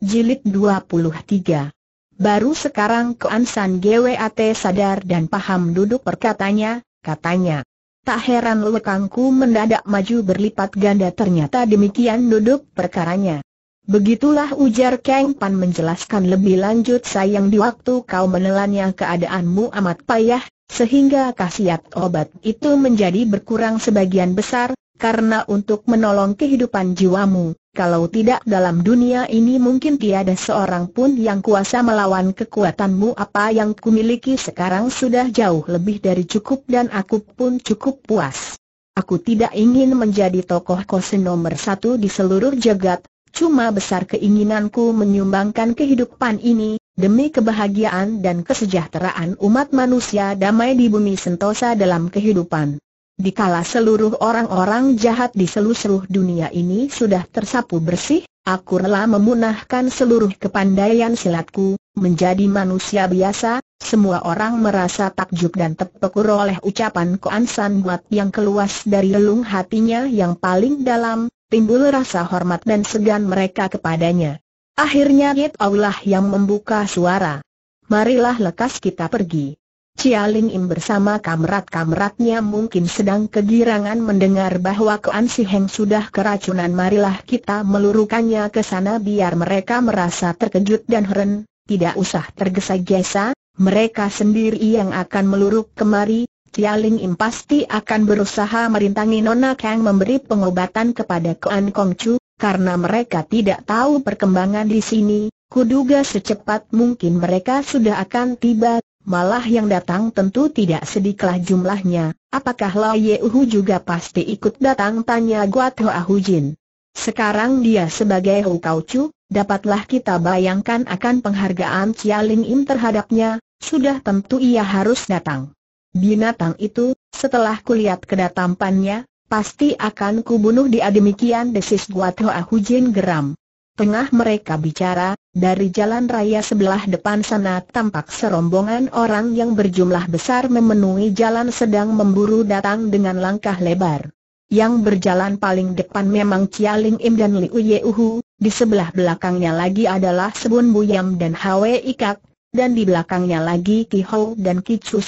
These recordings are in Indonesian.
Jilid 23 Baru sekarang Keansan GWAT sadar dan paham duduk perkatanya, katanya. Tak heran lekangku mendadak maju berlipat ganda ternyata demikian duduk perkaranya. Begitulah ujar Kang Pan menjelaskan lebih lanjut sayang di waktu kau menelannya keadaanmu amat payah, sehingga khasiat obat itu menjadi berkurang sebagian besar, karena untuk menolong kehidupan jiwamu, kalau tidak dalam dunia ini mungkin tiada seorang pun yang kuasa melawan kekuatanmu apa yang kumiliki sekarang sudah jauh lebih dari cukup dan aku pun cukup puas. Aku tidak ingin menjadi tokoh kosen nomor satu di seluruh jagat, cuma besar keinginanku menyumbangkan kehidupan ini, demi kebahagiaan dan kesejahteraan umat manusia damai di bumi sentosa dalam kehidupan Dikala seluruh orang-orang jahat di seluruh dunia ini sudah tersapu bersih, aku rela memunahkan seluruh kepandaian silatku, menjadi manusia biasa, semua orang merasa takjub dan terpekur oleh ucapan Koan San Buat yang keluas dari lelung hatinya yang paling dalam, timbul rasa hormat dan segan mereka kepadanya. Akhirnya Yit Allah yang membuka suara. Marilah lekas kita pergi. Chia Ling Im bersama kamerat-kameratnya mungkin sedang kegirangan mendengar bahwa Kuan Si Heng sudah keracunan marilah kita melurukannya ke sana biar mereka merasa terkejut dan heran, tidak usah tergesa-gesa, mereka sendiri yang akan meluruk kemari, Chia Ling Im pasti akan berusaha merintangi Nona Kang memberi pengobatan kepada Kuan Kong Chu, karena mereka tidak tahu perkembangan di sini, kuduga secepat mungkin mereka sudah akan tiba, malah yang datang tentu tidak sedikitlah jumlahnya, apakah Lao Yehu juga pasti ikut datang tanya Guat Hoa Hujin. Sekarang dia sebagai Hu Chu, dapatlah kita bayangkan akan penghargaan Chia Ling Im terhadapnya, sudah tentu ia harus datang. Binatang itu, setelah kulihat kedatampannya, pasti akan kubunuh dia demikian desis Guat Hoa Hujin geram. Tengah mereka bicara, dari jalan raya sebelah depan sana tampak serombongan orang yang berjumlah besar memenuhi jalan sedang memburu datang dengan langkah lebar. Yang berjalan paling depan memang Cialing Ling Im dan Liu Ye Uhu, di sebelah belakangnya lagi adalah Sebun Buyam dan Hwe Ikak, dan di belakangnya lagi Ki Hou dan Ki Chu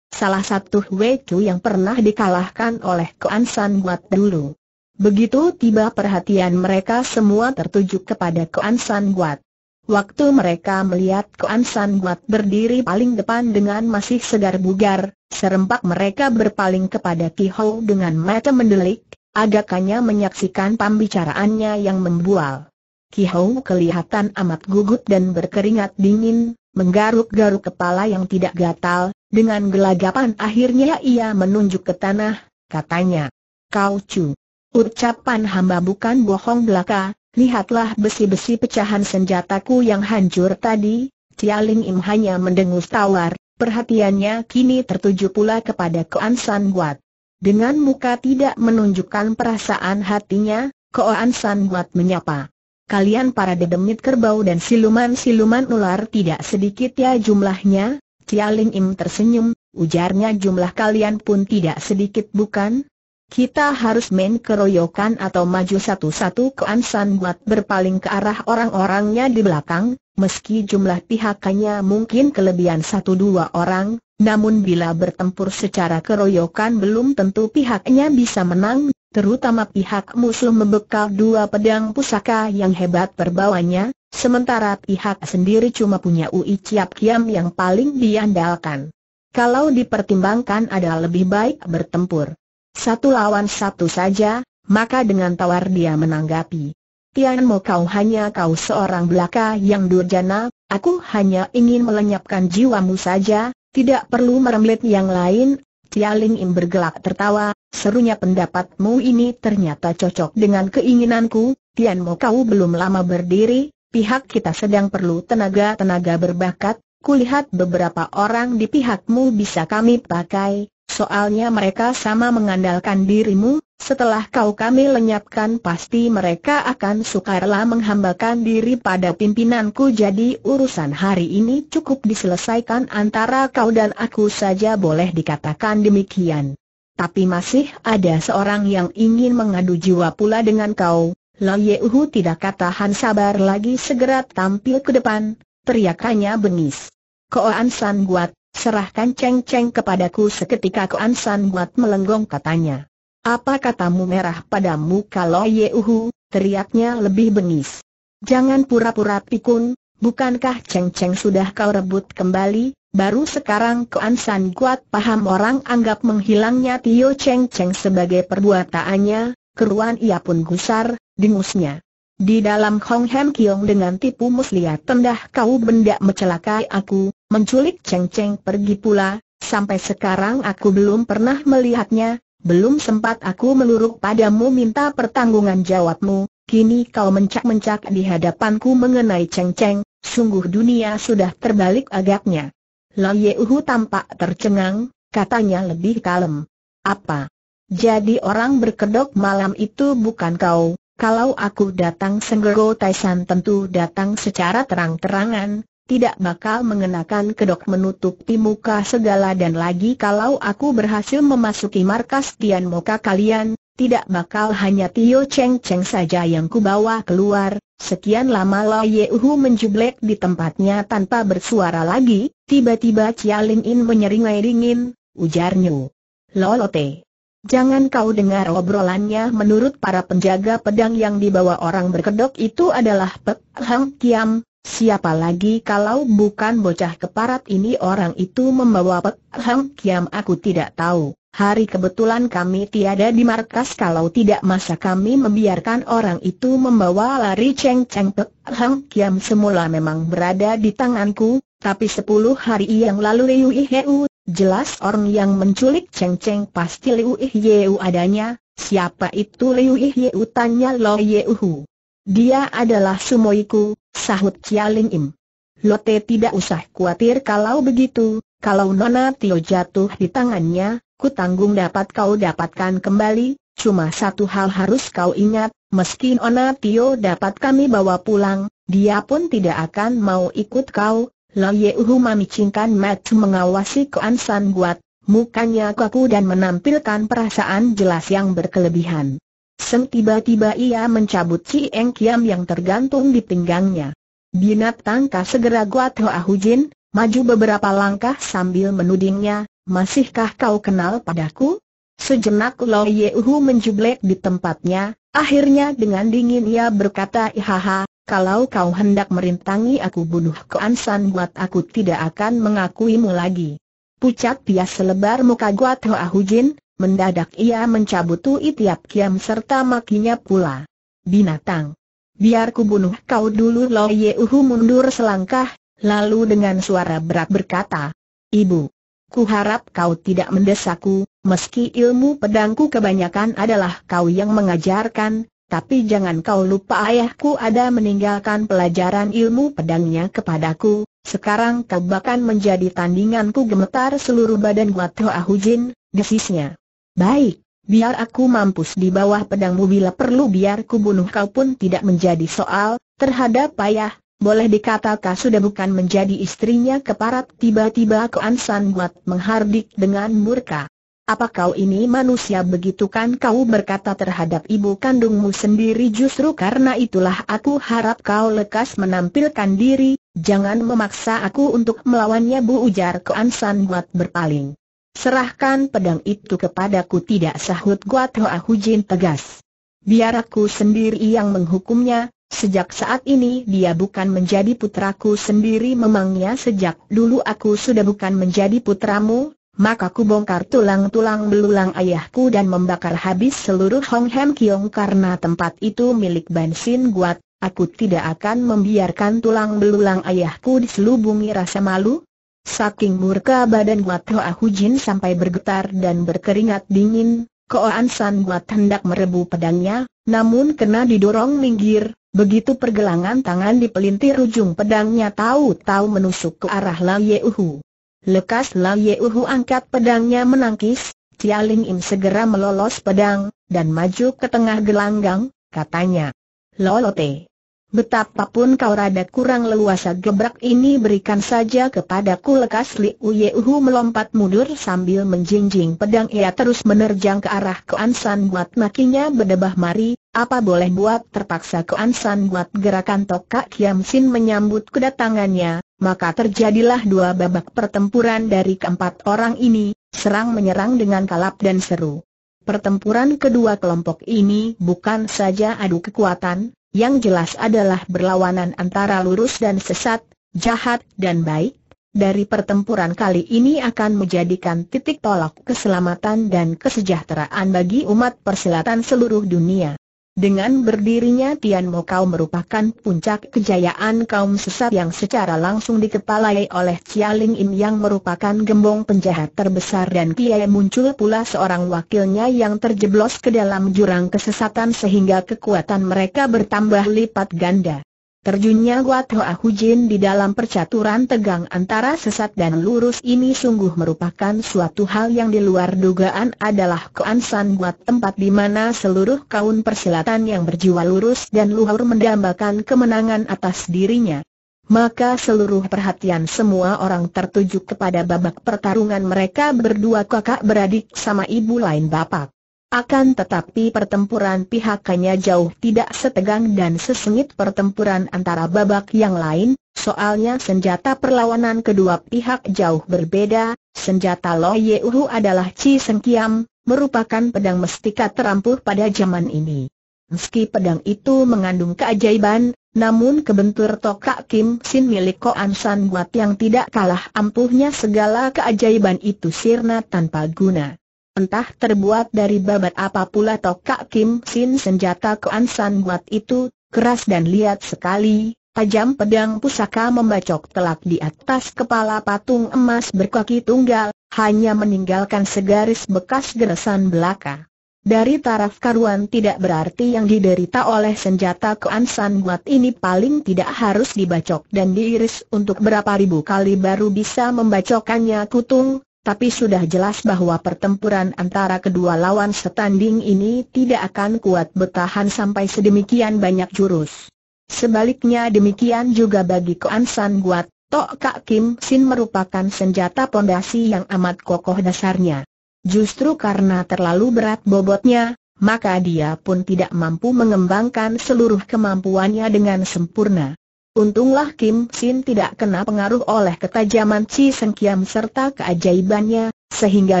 salah satu Hwe Chu yang pernah dikalahkan oleh Kean San Buat dulu. Begitu tiba perhatian mereka semua tertuju kepada Koan San Guat. Waktu mereka melihat Koan San Guat berdiri paling depan dengan masih segar bugar, serempak mereka berpaling kepada Ki Ho dengan mata mendelik, agakannya menyaksikan pembicaraannya yang membual. Ki Ho kelihatan amat gugut dan berkeringat dingin, menggaruk-garuk kepala yang tidak gatal, dengan gelagapan akhirnya ia menunjuk ke tanah, katanya, Kau Chu. Ucapan hamba bukan bohong belaka, lihatlah besi-besi pecahan senjataku yang hancur tadi, Tialing Im hanya mendengus tawar, perhatiannya kini tertuju pula kepada Koan San Buat. Dengan muka tidak menunjukkan perasaan hatinya, Koan San Buat menyapa. Kalian para dedemit kerbau dan siluman-siluman ular tidak sedikit ya jumlahnya, Tialing Im tersenyum, ujarnya jumlah kalian pun tidak sedikit bukan? Kita harus main keroyokan atau maju satu-satu ke Ansan buat berpaling ke arah orang-orangnya di belakang, meski jumlah pihakannya mungkin kelebihan satu dua orang, namun bila bertempur secara keroyokan belum tentu pihaknya bisa menang, terutama pihak musuh membekal dua pedang pusaka yang hebat perbawanya, sementara pihak sendiri cuma punya Ui Ciap Kiam yang paling diandalkan. Kalau dipertimbangkan adalah lebih baik bertempur. Satu lawan satu saja, maka dengan tawar dia menanggapi. Tian Mo kau hanya kau seorang belaka yang durjana, aku hanya ingin melenyapkan jiwamu saja, tidak perlu meremlet yang lain. Tia Ling Im bergelak tertawa, serunya pendapatmu ini ternyata cocok dengan keinginanku, Tian Mo kau belum lama berdiri, pihak kita sedang perlu tenaga-tenaga berbakat, kulihat beberapa orang di pihakmu bisa kami pakai, Soalnya mereka sama mengandalkan dirimu, setelah kau kami lenyapkan pasti mereka akan sukarlah menghambakan diri pada pimpinanku jadi urusan hari ini cukup diselesaikan antara kau dan aku saja boleh dikatakan demikian. Tapi masih ada seorang yang ingin mengadu jiwa pula dengan kau, Lo Yehu tidak katahan sabar lagi segera tampil ke depan, teriakannya bengis. Koan San Guat Serahkan Cheng Cheng kepadaku seketika Koan San buat melenggong katanya. Apa katamu merah padamu kalau Uhu, teriaknya lebih bengis. Jangan pura-pura pikun, bukankah Cheng Cheng sudah kau rebut kembali? Baru sekarang Koan San kuat paham orang anggap menghilangnya Tio Cheng Cheng sebagai perbuatannya. keruan ia pun gusar, dengusnya. Di dalam Hong Hem Kiong dengan tipu muslihat tendah kau benda mencelakai aku, menculik Cheng Cheng pergi pula, sampai sekarang aku belum pernah melihatnya, belum sempat aku meluruk padamu minta pertanggungan jawabmu, kini kau mencak-mencak di hadapanku mengenai Cheng Cheng, sungguh dunia sudah terbalik agaknya. Lo Uhu tampak tercengang, katanya lebih kalem. Apa? Jadi orang berkedok malam itu bukan kau, kalau aku datang Senggero Taisan tentu datang secara terang-terangan, tidak bakal mengenakan kedok menutupi muka segala dan lagi kalau aku berhasil memasuki markas Tian Moka kalian, tidak bakal hanya Tio Cheng Cheng saja yang kubawa keluar. Sekian lama Lo Yehu menjublek di tempatnya tanpa bersuara lagi, tiba-tiba Chia In menyeringai dingin, ujarnya. Lolote. Jangan kau dengar obrolannya menurut para penjaga pedang yang dibawa orang berkedok itu adalah Pek Hang Kiam, siapa lagi kalau bukan bocah keparat ini orang itu membawa Pek Hang Kiam aku tidak tahu. Hari kebetulan kami tiada di markas kalau tidak masa kami membiarkan orang itu membawa lari Cheng Cheng Pek Hang Kiam semula memang berada di tanganku, tapi sepuluh hari yang lalu Liu Iheu Jelas orang yang menculik Cheng Cheng pasti Liu Yeu adanya, siapa itu Liu Yeu tanya Lo Yeuhu. Dia adalah sumoiku, sahut Chia Ling Im. Lote tidak usah khawatir kalau begitu, kalau Nona Tio jatuh di tangannya, ku tanggung dapat kau dapatkan kembali, cuma satu hal harus kau ingat, meski Nona Tio dapat kami bawa pulang, dia pun tidak akan mau ikut kau, Lao Yeuhu memicingkan mata mengawasi Kuan San Guat, mukanya kaku dan menampilkan perasaan jelas yang berkelebihan. Seng tiba-tiba ia mencabut si Eng Kiam yang tergantung di pinggangnya. Binatang ka segera Guat Hoa Jin, maju beberapa langkah sambil menudingnya, masihkah kau kenal padaku? Sejenak Lao Uhu menjublek di tempatnya, akhirnya dengan dingin ia berkata ihaha, kalau kau hendak merintangi aku bunuh keansan buat aku tidak akan mengakuimu lagi. Pucat pias selebar muka Guat Hoa Hujin, mendadak ia mencabut tui tiap kiam serta makinya pula. Binatang! Biar ku bunuh kau dulu Lo uhu mundur selangkah, lalu dengan suara berat berkata, Ibu! Ku harap kau tidak mendesakku, meski ilmu pedangku kebanyakan adalah kau yang mengajarkan, tapi jangan kau lupa ayahku ada meninggalkan pelajaran ilmu pedangnya kepadaku, sekarang kau bahkan menjadi tandinganku gemetar seluruh badan Guat Hoa Ahujin, desisnya. Baik, biar aku mampus di bawah pedangmu bila perlu biar ku bunuh kau pun tidak menjadi soal, terhadap ayah, boleh dikatakan sudah bukan menjadi istrinya keparat tiba-tiba keansan San Guat menghardik dengan murka. Apa kau ini manusia begitu kan kau berkata terhadap ibu kandungmu sendiri justru karena itulah aku harap kau lekas menampilkan diri, jangan memaksa aku untuk melawannya bu ujar ke San buat berpaling. Serahkan pedang itu kepadaku tidak sahut Guat Hoa Jin tegas. Biar aku sendiri yang menghukumnya, Sejak saat ini dia bukan menjadi putraku sendiri memangnya sejak dulu aku sudah bukan menjadi putramu, maka ku bongkar tulang-tulang belulang ayahku dan membakar habis seluruh Hong Hem Kiong karena tempat itu milik Sin Guat, aku tidak akan membiarkan tulang belulang ayahku diselubungi rasa malu. Saking murka badan Guat Hoa Jin sampai bergetar dan berkeringat dingin, Koan San Guat hendak merebu pedangnya, namun kena didorong minggir, begitu pergelangan tangan dipelintir ujung pedangnya tahu-tahu menusuk ke arah Ye Uhu. Lekas Ye Yehu angkat pedangnya menangkis, Tia Ling Im segera melolos pedang, dan maju ke tengah gelanggang, katanya. Lolote, betapapun kau rada kurang leluasa gebrak ini berikan saja kepadaku lekas Liu Yehu melompat mundur sambil menjinjing pedang ia terus menerjang ke arah Keansan San buat makinya berdebah mari, apa boleh buat terpaksa Keansan San buat gerakan tokak Kiam Sin menyambut kedatangannya, maka terjadilah dua babak pertempuran dari keempat orang ini, serang menyerang dengan kalap dan seru. Pertempuran kedua kelompok ini bukan saja adu kekuatan, yang jelas adalah berlawanan antara lurus dan sesat, jahat dan baik. Dari pertempuran kali ini akan menjadikan titik tolak keselamatan dan kesejahteraan bagi umat persilatan seluruh dunia. Dengan berdirinya Tian Mo Kau merupakan puncak kejayaan kaum sesat yang secara langsung dikepalai oleh Chia Ling Im yang merupakan gembong penjahat terbesar dan kiai muncul pula seorang wakilnya yang terjeblos ke dalam jurang kesesatan sehingga kekuatan mereka bertambah lipat ganda. Terjunnya Hoa Hujin di dalam percaturan tegang antara sesat dan lurus ini sungguh merupakan suatu hal yang di luar dugaan adalah keansan buat tempat di mana seluruh kaum persilatan yang berjiwa lurus dan luhur mendambakan kemenangan atas dirinya. Maka seluruh perhatian semua orang tertuju kepada babak pertarungan mereka berdua kakak beradik sama ibu lain bapak. Akan tetapi pertempuran pihaknya jauh tidak setegang dan sesengit pertempuran antara babak yang lain, soalnya senjata perlawanan kedua pihak jauh berbeda, senjata Lo Ye Uhu adalah Chi Kiam, merupakan pedang mestika terampuh pada zaman ini. Meski pedang itu mengandung keajaiban, namun kebentur tokak Kim Sin milik Koan San Guat yang tidak kalah ampuhnya segala keajaiban itu sirna tanpa guna. Entah terbuat dari babat apa pula tok kak Kim Sin senjata keansan buat itu, keras dan liat sekali, tajam pedang pusaka membacok telak di atas kepala patung emas berkaki tunggal, hanya meninggalkan segaris bekas geresan belaka. Dari taraf karuan tidak berarti yang diderita oleh senjata keansan buat ini paling tidak harus dibacok dan diiris untuk berapa ribu kali baru bisa membacokannya kutung, tapi sudah jelas bahwa pertempuran antara kedua lawan setanding ini tidak akan kuat bertahan sampai sedemikian banyak jurus. Sebaliknya demikian juga bagi Koan San Guat, Tok Kak Kim Sin merupakan senjata pondasi yang amat kokoh dasarnya. Justru karena terlalu berat bobotnya, maka dia pun tidak mampu mengembangkan seluruh kemampuannya dengan sempurna. Untunglah Kim Sin tidak kena pengaruh oleh ketajaman Chi Seng Kiam serta keajaibannya, sehingga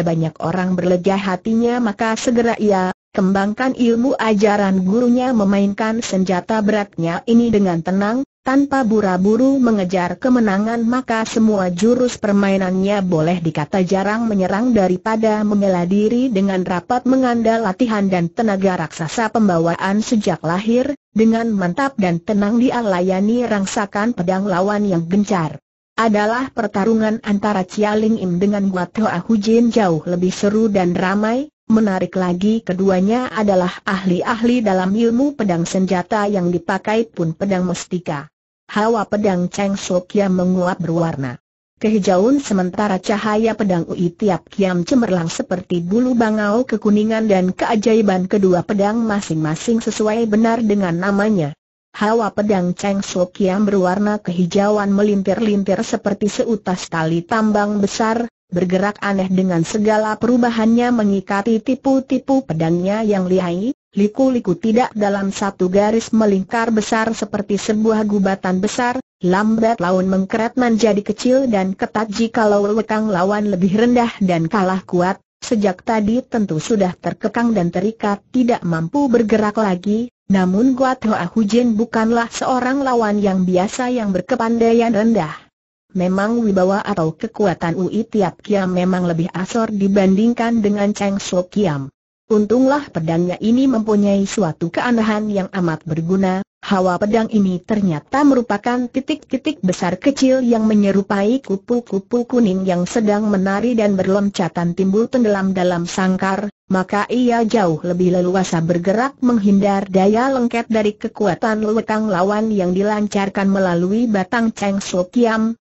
banyak orang berlega hatinya maka segera ia kembangkan ilmu ajaran gurunya memainkan senjata beratnya ini dengan tenang, tanpa buru-buru mengejar kemenangan maka semua jurus permainannya boleh dikata jarang menyerang daripada membela diri dengan rapat mengandal latihan dan tenaga raksasa pembawaan sejak lahir, dengan mantap dan tenang dia layani rangsakan pedang lawan yang gencar. Adalah pertarungan antara Cialing Im dengan Guat Hoa Hujin jauh lebih seru dan ramai, Menarik lagi keduanya adalah ahli-ahli dalam ilmu pedang senjata yang dipakai pun pedang mustika. Hawa pedang Cheng kiam menguap berwarna. Kehijauan sementara cahaya pedang Ui Tiap Kiam cemerlang seperti bulu bangau kekuningan dan keajaiban kedua pedang masing-masing sesuai benar dengan namanya. Hawa pedang Cheng kiam berwarna kehijauan melintir-lintir seperti seutas tali tambang besar, bergerak aneh dengan segala perubahannya mengikati tipu-tipu pedangnya yang lihai, liku-liku tidak dalam satu garis melingkar besar seperti sebuah gubatan besar, lambat laun mengkeret menjadi kecil dan ketat jikalau lekang lawan lebih rendah dan kalah kuat, sejak tadi tentu sudah terkekang dan terikat tidak mampu bergerak lagi, namun Guat Hoa Hujin bukanlah seorang lawan yang biasa yang berkepandaian rendah. Memang wibawa atau kekuatan Ui Tiap Kiam memang lebih asor dibandingkan dengan Cheng So Kiam. Untunglah pedangnya ini mempunyai suatu keanehan yang amat berguna, hawa pedang ini ternyata merupakan titik-titik besar kecil yang menyerupai kupu-kupu kuning yang sedang menari dan berloncatan timbul tenggelam dalam sangkar, maka ia jauh lebih leluasa bergerak menghindar daya lengket dari kekuatan lekang lawan yang dilancarkan melalui batang Cheng Slo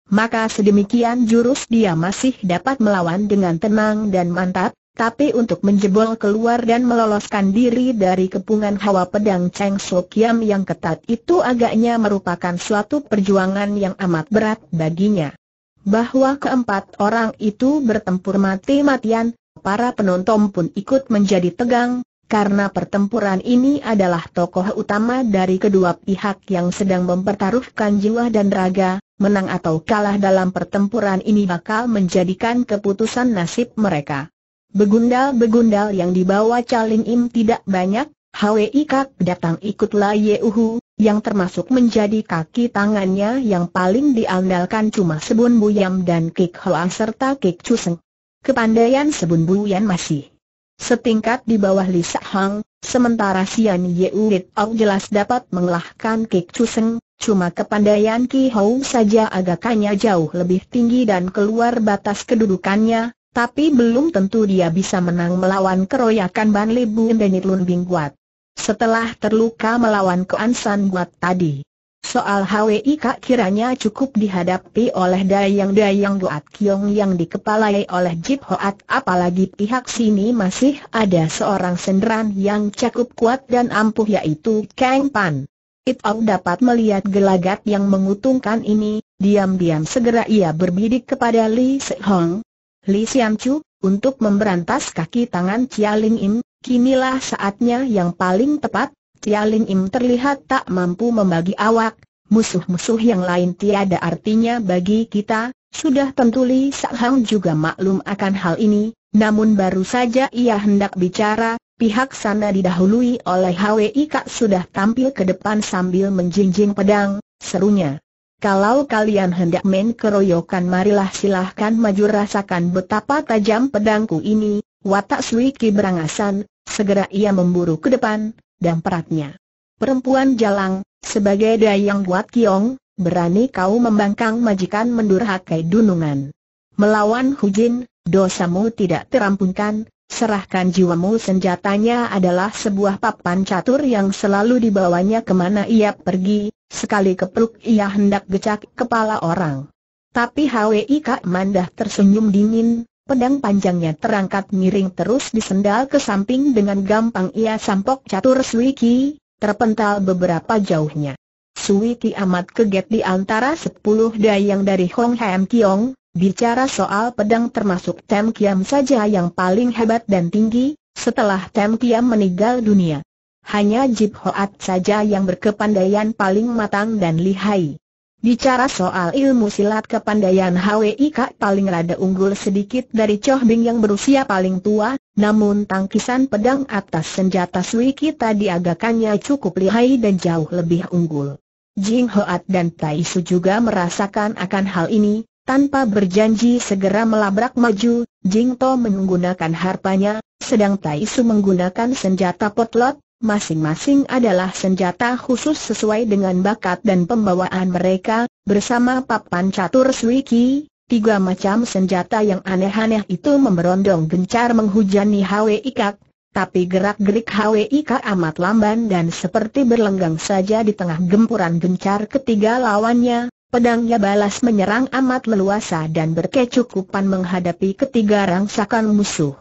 maka sedemikian jurus dia masih dapat melawan dengan tenang dan mantap, tapi untuk menjebol keluar dan meloloskan diri dari kepungan hawa pedang Cheng Sok Kiam yang ketat itu agaknya merupakan suatu perjuangan yang amat berat baginya. Bahwa keempat orang itu bertempur mati-matian, para penonton pun ikut menjadi tegang, karena pertempuran ini adalah tokoh utama dari kedua pihak yang sedang mempertaruhkan jiwa dan raga, menang atau kalah dalam pertempuran ini bakal menjadikan keputusan nasib mereka. Begundal-begundal yang dibawa Caling Im tidak banyak, Hwi Kak datang ikutlah Yeuhu, yang termasuk menjadi kaki tangannya yang paling diandalkan cuma Sebun Buyam dan Kik Hoang serta Kik Chuseng. Kepandaian Sebun Buyam masih setingkat di bawah Li Hang, sementara Sian Yeurit Au jelas dapat mengalahkan Kik Chuseng, cuma kepandaian Ki Hou saja agakannya jauh lebih tinggi dan keluar batas kedudukannya, tapi belum tentu dia bisa menang melawan keroyakan Ban Li Bun dan Lun Bing Guat. Setelah terluka melawan Kuan San Guat tadi. Soal HWI Kak kiranya cukup dihadapi oleh dayang-dayang Guat Kiong yang dikepalai oleh Jip Hoat apalagi pihak sini masih ada seorang senderan yang cakup kuat dan ampuh yaitu Kang Pan. Itau dapat melihat gelagat yang menguntungkan ini, diam-diam segera ia berbidik kepada Li Hong. Li Chu, untuk memberantas kaki tangan Chia Ling Im, kinilah saatnya yang paling tepat, Chia Ling Im terlihat tak mampu membagi awak, musuh-musuh yang lain tiada artinya bagi kita, sudah tentu Li Sakhang juga maklum akan hal ini, namun baru saja ia hendak bicara, pihak sana didahului oleh HWI Kak sudah tampil ke depan sambil menjinjing pedang, serunya. Kalau kalian hendak main keroyokan marilah silahkan maju rasakan betapa tajam pedangku ini, watak Suiki berangasan, segera ia memburu ke depan, dan peratnya. Perempuan jalang, sebagai dayang buat kiong, berani kau membangkang majikan mendurhakai dunungan. Melawan Hujin, dosamu tidak terampunkan, serahkan jiwamu senjatanya adalah sebuah papan catur yang selalu dibawanya kemana ia pergi, Sekali kepeluk ia hendak gecak kepala orang. Tapi Hwi Kak Mandah tersenyum dingin, pedang panjangnya terangkat miring terus disendal ke samping dengan gampang ia sampok catur Suiki, terpental beberapa jauhnya. Suiki amat keget di antara sepuluh dayang dari Hong Hem Kiong, bicara soal pedang termasuk Tem Kiam saja yang paling hebat dan tinggi, setelah Tem Kiam meninggal dunia hanya Jip Hoat saja yang berkepandaian paling matang dan lihai. Bicara soal ilmu silat kepandaian HWIK paling rada unggul sedikit dari Choh Bing yang berusia paling tua, namun tangkisan pedang atas senjata Sui kita diagakannya cukup lihai dan jauh lebih unggul. Jing Hoat dan Tai Su juga merasakan akan hal ini, tanpa berjanji segera melabrak maju, Jing To menggunakan harpanya, sedang Tai Su menggunakan senjata potlot, Masing-masing adalah senjata khusus sesuai dengan bakat dan pembawaan mereka, bersama papan catur Swiki, tiga macam senjata yang aneh-aneh itu memberondong gencar menghujani Hwe Ikat. tapi gerak-gerik Hwe Ikat amat lamban dan seperti berlenggang saja di tengah gempuran gencar ketiga lawannya, pedangnya balas menyerang amat leluasa dan berkecukupan menghadapi ketiga rangsakan musuh.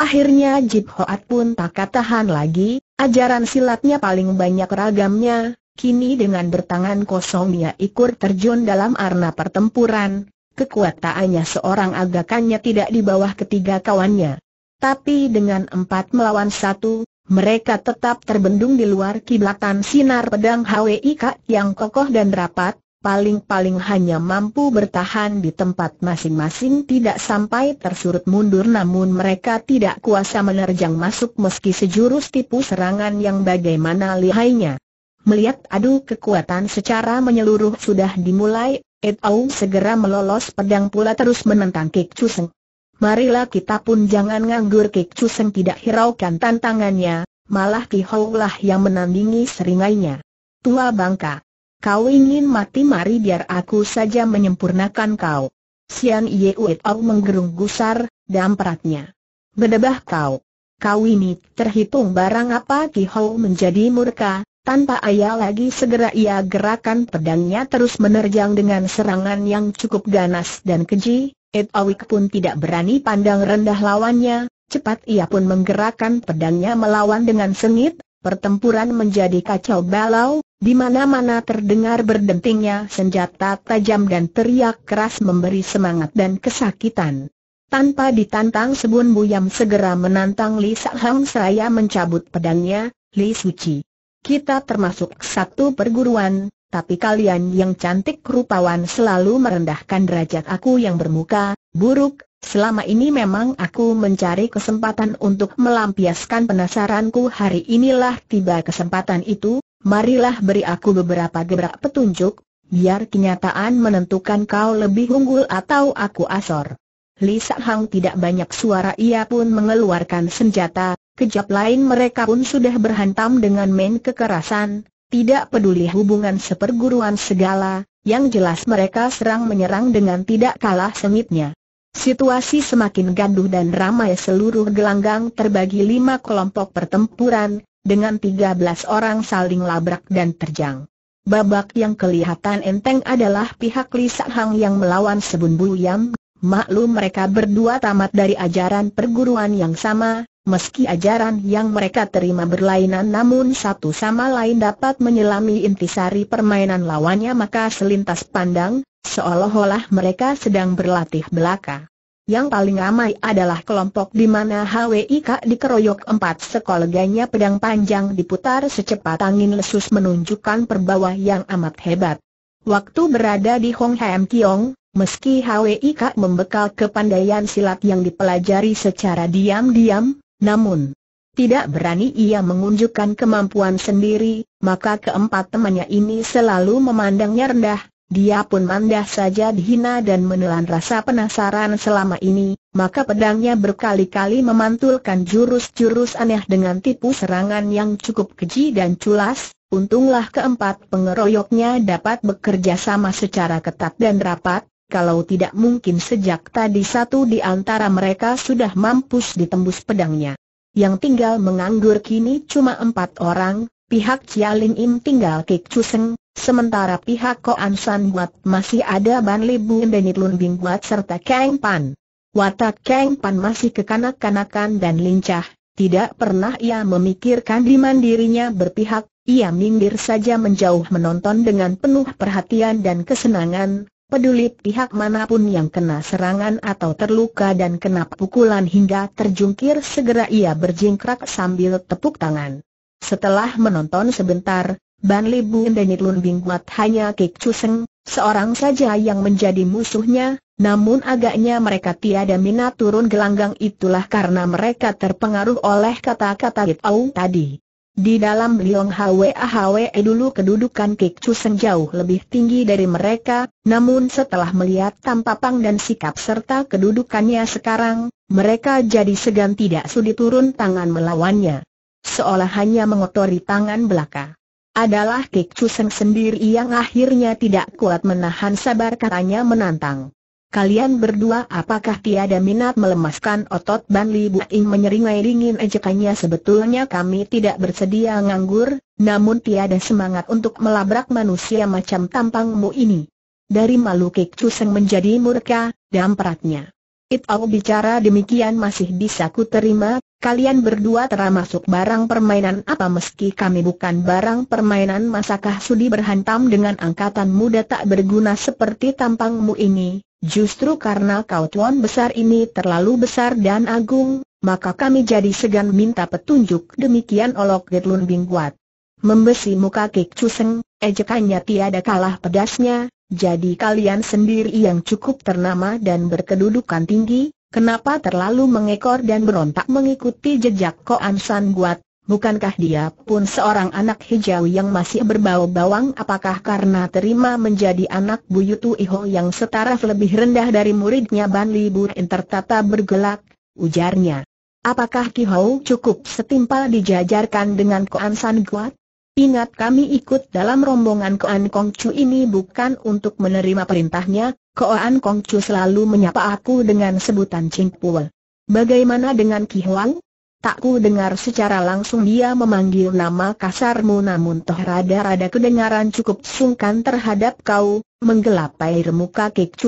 Akhirnya Jip Hoat pun tak tahan lagi, ajaran silatnya paling banyak ragamnya, kini dengan bertangan kosongnya ikut terjun dalam arena pertempuran, Kekuatannya seorang agakannya tidak di bawah ketiga kawannya. Tapi dengan empat melawan satu, mereka tetap terbendung di luar kiblatan sinar pedang HWIK yang kokoh dan rapat, paling-paling hanya mampu bertahan di tempat masing-masing tidak sampai tersurut mundur namun mereka tidak kuasa menerjang masuk meski sejurus tipu serangan yang bagaimana lihainya. Melihat adu kekuatan secara menyeluruh sudah dimulai, Ed segera melolos pedang pula terus menentang Kik Chuseng. Marilah kita pun jangan nganggur Kik Chuseng tidak hiraukan tantangannya, malah Ki Hou lah yang menandingi seringainya. Tua bangka Kau ingin mati mari biar aku saja menyempurnakan kau. Sian Ye Uit menggerung gusar, dampratnya. Bedebah kau. Kau ini terhitung barang apa Ki Hou menjadi murka, tanpa ayah lagi segera ia gerakan pedangnya terus menerjang dengan serangan yang cukup ganas dan keji, It pun tidak berani pandang rendah lawannya, cepat ia pun menggerakkan pedangnya melawan dengan sengit, pertempuran menjadi kacau balau, di mana-mana terdengar berdentingnya senjata tajam dan teriak keras memberi semangat dan kesakitan. Tanpa ditantang Sebun Buyam segera menantang Li Hang Seraya mencabut pedangnya, Li Suci. Kita termasuk satu perguruan, tapi kalian yang cantik rupawan selalu merendahkan derajat aku yang bermuka, buruk, selama ini memang aku mencari kesempatan untuk melampiaskan penasaranku hari inilah tiba kesempatan itu, marilah beri aku beberapa gebrak petunjuk, biar kenyataan menentukan kau lebih unggul atau aku asor. Li Hang tidak banyak suara ia pun mengeluarkan senjata, kejap lain mereka pun sudah berhantam dengan main kekerasan, tidak peduli hubungan seperguruan segala, yang jelas mereka serang menyerang dengan tidak kalah sengitnya. Situasi semakin gaduh dan ramai seluruh gelanggang terbagi lima kelompok pertempuran, dengan 13 orang saling labrak dan terjang. Babak yang kelihatan enteng adalah pihak Li Hang yang melawan Sebun Buyam, maklum mereka berdua tamat dari ajaran perguruan yang sama, meski ajaran yang mereka terima berlainan namun satu sama lain dapat menyelami intisari permainan lawannya maka selintas pandang, seolah-olah mereka sedang berlatih belaka. Yang paling ramai adalah kelompok di mana HWIK dikeroyok empat sekoleganya pedang panjang diputar secepat angin lesus menunjukkan perbawa yang amat hebat. Waktu berada di Hong Hem Kiong, meski HWIK membekal kepandaian silat yang dipelajari secara diam-diam, namun tidak berani ia mengunjukkan kemampuan sendiri, maka keempat temannya ini selalu memandangnya rendah, dia pun mandah saja dihina dan menelan rasa penasaran selama ini, maka pedangnya berkali-kali memantulkan jurus-jurus aneh dengan tipu serangan yang cukup keji dan culas, untunglah keempat pengeroyoknya dapat bekerja sama secara ketat dan rapat, kalau tidak mungkin sejak tadi satu di antara mereka sudah mampus ditembus pedangnya. Yang tinggal menganggur kini cuma empat orang, pihak Ling Im tinggal Kik Chuseng, sementara pihak Koan San Buat masih ada Ban Li Bun Denit Lun Bing Buat serta Kang Pan. Watak Kang Pan masih kekanak-kanakan dan lincah, tidak pernah ia memikirkan di mandirinya berpihak, ia minggir saja menjauh menonton dengan penuh perhatian dan kesenangan, peduli pihak manapun yang kena serangan atau terluka dan kena pukulan hingga terjungkir segera ia berjingkrak sambil tepuk tangan. Setelah menonton sebentar, Ban Li Bun dan Nitlun Bing hanya Kik Chuseng, seorang saja yang menjadi musuhnya, namun agaknya mereka tiada minat turun gelanggang itulah karena mereka terpengaruh oleh kata-kata Kit Au tadi. Di dalam Liong Hwe Hwe dulu kedudukan Kik Chuseng jauh lebih tinggi dari mereka, namun setelah melihat tampapang dan sikap serta kedudukannya sekarang, mereka jadi segan tidak sudi turun tangan melawannya seolah hanya mengotori tangan belaka. Adalah Kek Chusen sendiri yang akhirnya tidak kuat menahan sabar katanya menantang. Kalian berdua apakah tiada minat melemaskan otot Ban Li Ing menyeringai ringin ejekannya sebetulnya kami tidak bersedia nganggur, namun tiada semangat untuk melabrak manusia macam tampangmu ini. Dari malu Kek Chusen menjadi murka, dan peratnya. It Au bicara demikian masih bisa ku terima, kalian berdua termasuk barang permainan apa meski kami bukan barang permainan masakah sudi berhantam dengan angkatan muda tak berguna seperti tampangmu ini, justru karena kau tuan besar ini terlalu besar dan agung, maka kami jadi segan minta petunjuk demikian olok Getlun bingkuat. Membesi muka kek Cuseng, ejekannya tiada kalah pedasnya, jadi kalian sendiri yang cukup ternama dan berkedudukan tinggi, kenapa terlalu mengekor dan berontak mengikuti jejak Koan San Guat? Bukankah dia pun seorang anak hijau yang masih berbau bawang apakah karena terima menjadi anak Buyutu Iho yang setara lebih rendah dari muridnya Ban Libur tertata bergelak, ujarnya. Apakah Kihau cukup setimpal dijajarkan dengan Koan San Guat? Ingat kami ikut dalam rombongan Koan Kongcu ini bukan untuk menerima perintahnya, Koan Kongcu selalu menyapa aku dengan sebutan Pul. Bagaimana dengan Ki Huang? Tak ku dengar secara langsung dia memanggil nama kasarmu namun toh rada-rada kedengaran cukup sungkan terhadap kau, menggelap air muka Kek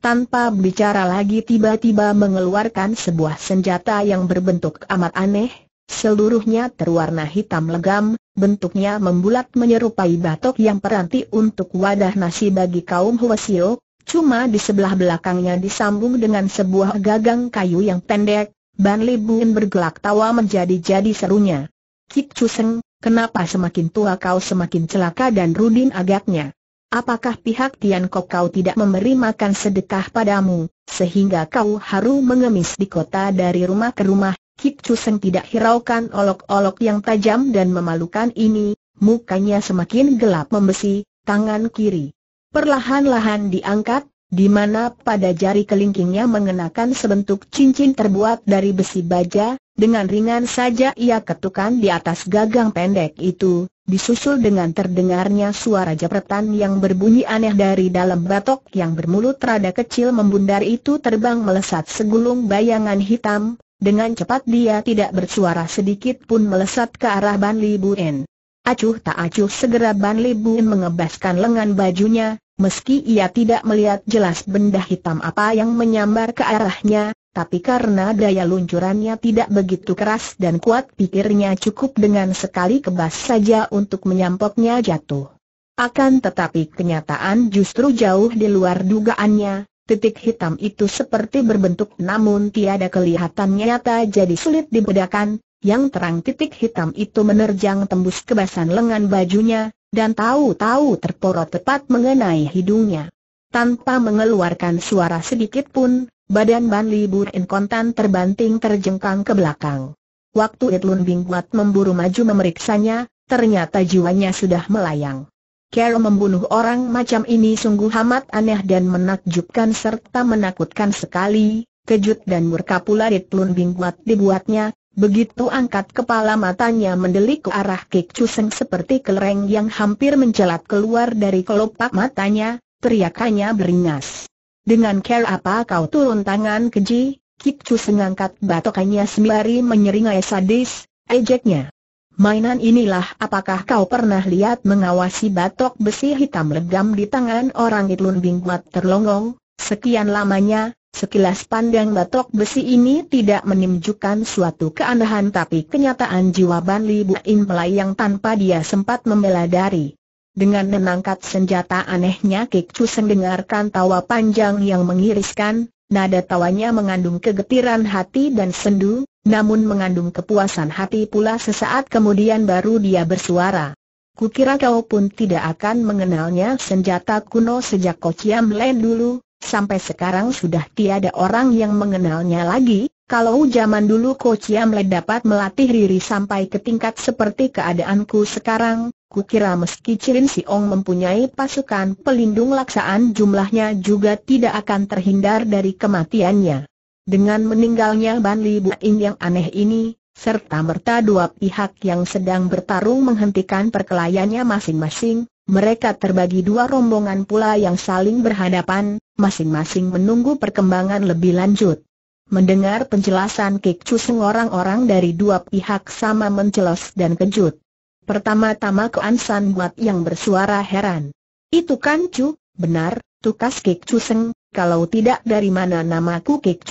tanpa bicara lagi tiba-tiba mengeluarkan sebuah senjata yang berbentuk amat aneh, Seluruhnya terwarna hitam legam, bentuknya membulat menyerupai batok yang peranti untuk wadah nasi bagi kaum Huasio, cuma di sebelah belakangnya disambung dengan sebuah gagang kayu yang pendek, Ban Li bergelak tawa menjadi-jadi serunya. Kik Chuseng, kenapa semakin tua kau semakin celaka dan Rudin agaknya? Apakah pihak Tian Kok kau tidak memberi makan sedekah padamu, sehingga kau haru mengemis di kota dari rumah ke rumah, Kik Chuseng tidak hiraukan olok-olok yang tajam dan memalukan ini, mukanya semakin gelap membesi, tangan kiri. Perlahan-lahan diangkat, di mana pada jari kelingkingnya mengenakan sebentuk cincin terbuat dari besi baja, dengan ringan saja ia ketukan di atas gagang pendek itu, disusul dengan terdengarnya suara jepretan yang berbunyi aneh dari dalam batok yang bermulut rada kecil membundar itu terbang melesat segulung bayangan hitam, dengan cepat dia tidak bersuara sedikit pun melesat ke arah Ban Li En. Acuh tak acuh segera Ban Li Buen mengebaskan lengan bajunya, meski ia tidak melihat jelas benda hitam apa yang menyambar ke arahnya, tapi karena daya luncurannya tidak begitu keras dan kuat pikirnya cukup dengan sekali kebas saja untuk menyampoknya jatuh. Akan tetapi kenyataan justru jauh di luar dugaannya, Titik hitam itu seperti berbentuk namun tiada kelihatan nyata jadi sulit dibedakan, yang terang titik hitam itu menerjang tembus kebasan lengan bajunya, dan tahu-tahu terporot tepat mengenai hidungnya. Tanpa mengeluarkan suara sedikit pun, badan Ban Li Burin kontan terbanting terjengkang ke belakang. Waktu Itlun Lun memburu maju memeriksanya, ternyata jiwanya sudah melayang. Cara membunuh orang macam ini sungguh amat aneh dan menakjubkan serta menakutkan sekali, kejut dan murka pula Dit Lun Bing dibuatnya, begitu angkat kepala matanya mendelik ke arah Kik Seng seperti kelereng yang hampir mencelat keluar dari kelopak matanya, teriakannya beringas. Dengan care apa kau turun tangan keji, Kik Seng angkat batokannya sembari menyeringai sadis, ejeknya. Mainan inilah apakah kau pernah lihat mengawasi batok besi hitam legam di tangan orang Itlun Bingguat terlongong, sekian lamanya, sekilas pandang batok besi ini tidak menunjukkan suatu keanehan tapi kenyataan jiwa Ban Li Buin melayang tanpa dia sempat membela dari. Dengan menangkap senjata anehnya Kik Chu dengarkan tawa panjang yang mengiriskan, Nada tawanya mengandung kegetiran hati dan sendu, namun mengandung kepuasan hati pula sesaat kemudian baru dia bersuara. Kukira kau pun tidak akan mengenalnya senjata kuno sejak Kociam Len dulu, sampai sekarang sudah tiada orang yang mengenalnya lagi, kalau zaman dulu Kociam Len dapat melatih diri sampai ke tingkat seperti keadaanku sekarang, kukira meski Cirin Siong mempunyai pasukan pelindung laksaan jumlahnya juga tidak akan terhindar dari kematiannya. Dengan meninggalnya Ban Li Buin yang aneh ini, serta merta dua pihak yang sedang bertarung menghentikan perkelayannya masing-masing, mereka terbagi dua rombongan pula yang saling berhadapan, masing-masing menunggu perkembangan lebih lanjut. Mendengar penjelasan Kik Chuseng orang-orang dari dua pihak sama mencelos dan kejut. Pertama-tama Kuan San Buat yang bersuara heran. Itu kan Chu, benar, tukas Kik Chuseng, kalau tidak dari mana namaku Kik